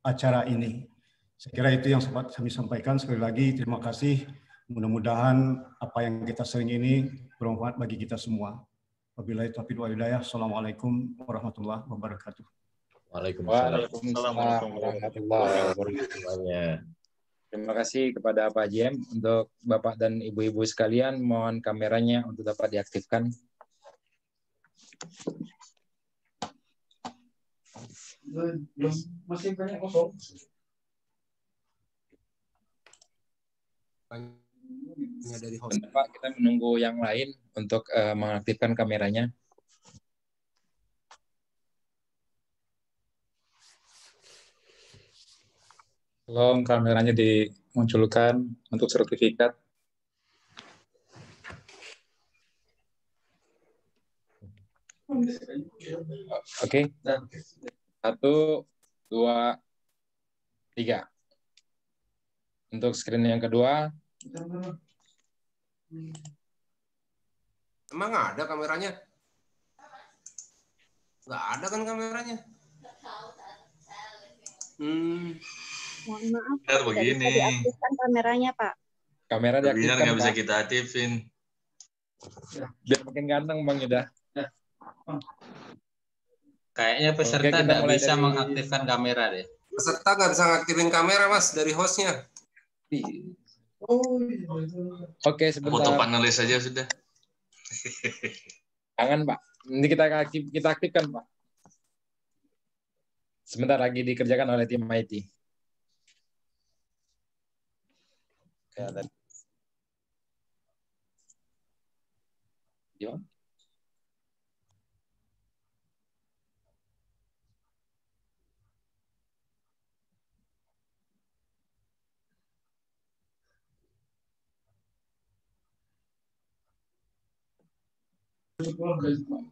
acara ini. Saya kira itu yang sempat kami sampaikan. Sekali lagi terima kasih. Mudah-mudahan apa yang kita sering ini bermanfaat bagi kita semua. Wabillahi taufiq walhidayah. Assalamualaikum warahmatullahi wabarakatuh. Waalaikumsalam. Waalaikumsalam warahmatullahi wabarakatuh. Terima kasih kepada Pak JM untuk Bapak dan Ibu-ibu sekalian. Mohon kameranya untuk dapat diaktifkan. Masih banyak kosong. Pak, kita menunggu yang lain untuk uh, mengaktifkan kameranya. Tolong kameranya dimunculkan untuk sertifikat. Oke. Okay. Satu, dua, tiga. Untuk screen yang kedua. Emang ada kameranya? Nggak ada kan kameranya? Hmm. Mohon maaf. Benar begini. Bisa diaktifkan kameranya, Pak. Kamera diaktifkan. nggak bisa kita aktifin. Biar makin ganteng, Bang Yuda. Kayaknya peserta nggak bisa dari... mengaktifkan kamera deh. Peserta nggak bisa ngaktifin kamera, Mas, dari hostnya. Oh, Oke, sebentar. Foto panelis saja sudah. Jangan, Pak. Nanti kita aktif, kita aktifkan, Pak. Sebentar lagi dikerjakan oleh tim IT. yeah, that.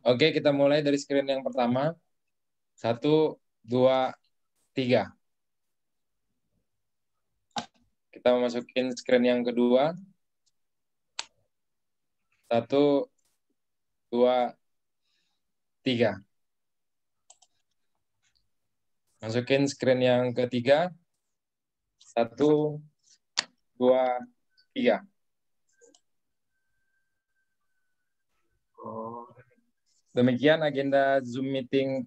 Oke, kita mulai dari screen yang pertama. Satu, dua, tiga. Kita masukin screen yang kedua. Satu, dua, tiga. Masukin screen yang ketiga. Satu, dua, tiga. Demikian agenda Zoom meeting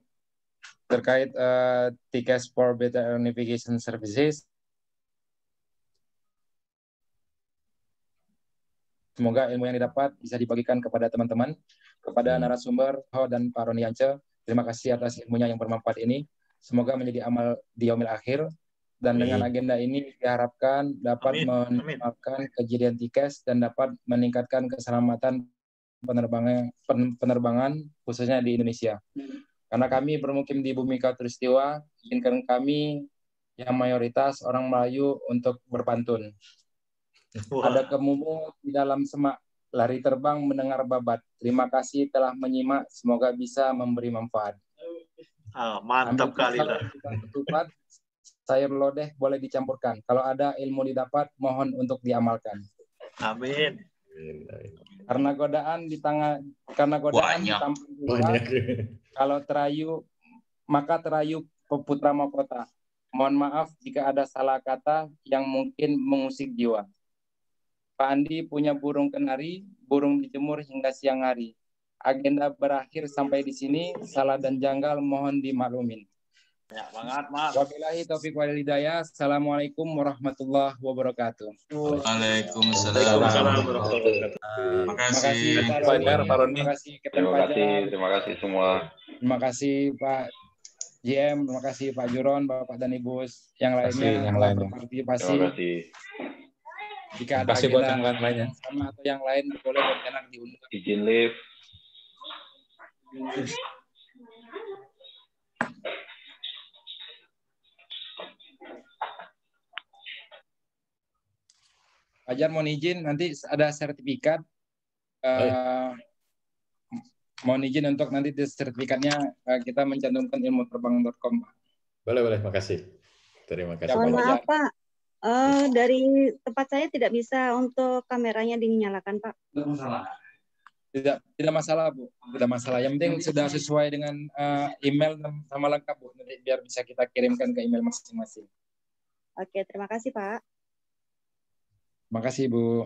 terkait uh, eh, tiket for better unification services. Semoga ilmu yang didapat bisa dibagikan kepada teman-teman, kepada hmm. narasumber Ho dan Pak Roni Ance. Terima kasih atas ilmunya yang bermanfaat ini. Semoga menjadi amal di yaumil akhir dan Amin. dengan agenda ini diharapkan dapat Amin. kejadian tikes dan dapat meningkatkan keselamatan penerbangan penerbangan khususnya di Indonesia. Karena kami bermukim di bumi Katulistiwa, izinkan kami yang mayoritas orang Melayu untuk berpantun. Wah. Ada kemumu di dalam semak, lari terbang mendengar babat. Terima kasih telah menyimak, semoga bisa memberi manfaat. Ah, mantap kali lah. sayur lodeh boleh dicampurkan. Kalau ada ilmu didapat, mohon untuk diamalkan. Amin. Karena godaan di tangan, karena godaan banyak. di banyak. Kalau terayu, maka terayu peputra mahkota. Mohon maaf jika ada salah kata yang mungkin mengusik jiwa. Pak Andi punya burung kenari, burung dijemur hingga siang hari. Agenda berakhir sampai di sini. Salah dan janggal mohon dimaklumin. Ya banget, Mas. Wabillahi taufiq wal hidayah. Assalamualaikum warahmatullahi wabarakatuh. Waalaikumsalam warahmatullahi wabarakatuh. Makasih. Terima kasih. Terima kasih. Terima kasih semua. Terima kasih Pak JM, terima kasih Pak Juron, Bapak dan Ibu yang lainnya yang lainnya. Terima kasih. Jika ada Pasti buat yang lain lainnya Sama atau yang lain boleh anak diundang. Izin lift. Fajar mohon izin nanti ada sertifikat. Uh, mohon izin untuk nanti di sertifikatnya uh, kita mencantumkan ilmu terbang.com. Boleh boleh, makasih. Terima kasih. Ya, mohon maaf Pak, Uh, dari tempat saya tidak bisa untuk kameranya dinyalakan, Pak. Tidak masalah. Tidak, tidak masalah, Bu. Tidak masalah. Yang penting sudah sesuai dengan uh, email sama lengkap, Bu. Nanti biar bisa kita kirimkan ke email masing-masing. Oke, terima kasih, Pak. Terima kasih, Bu.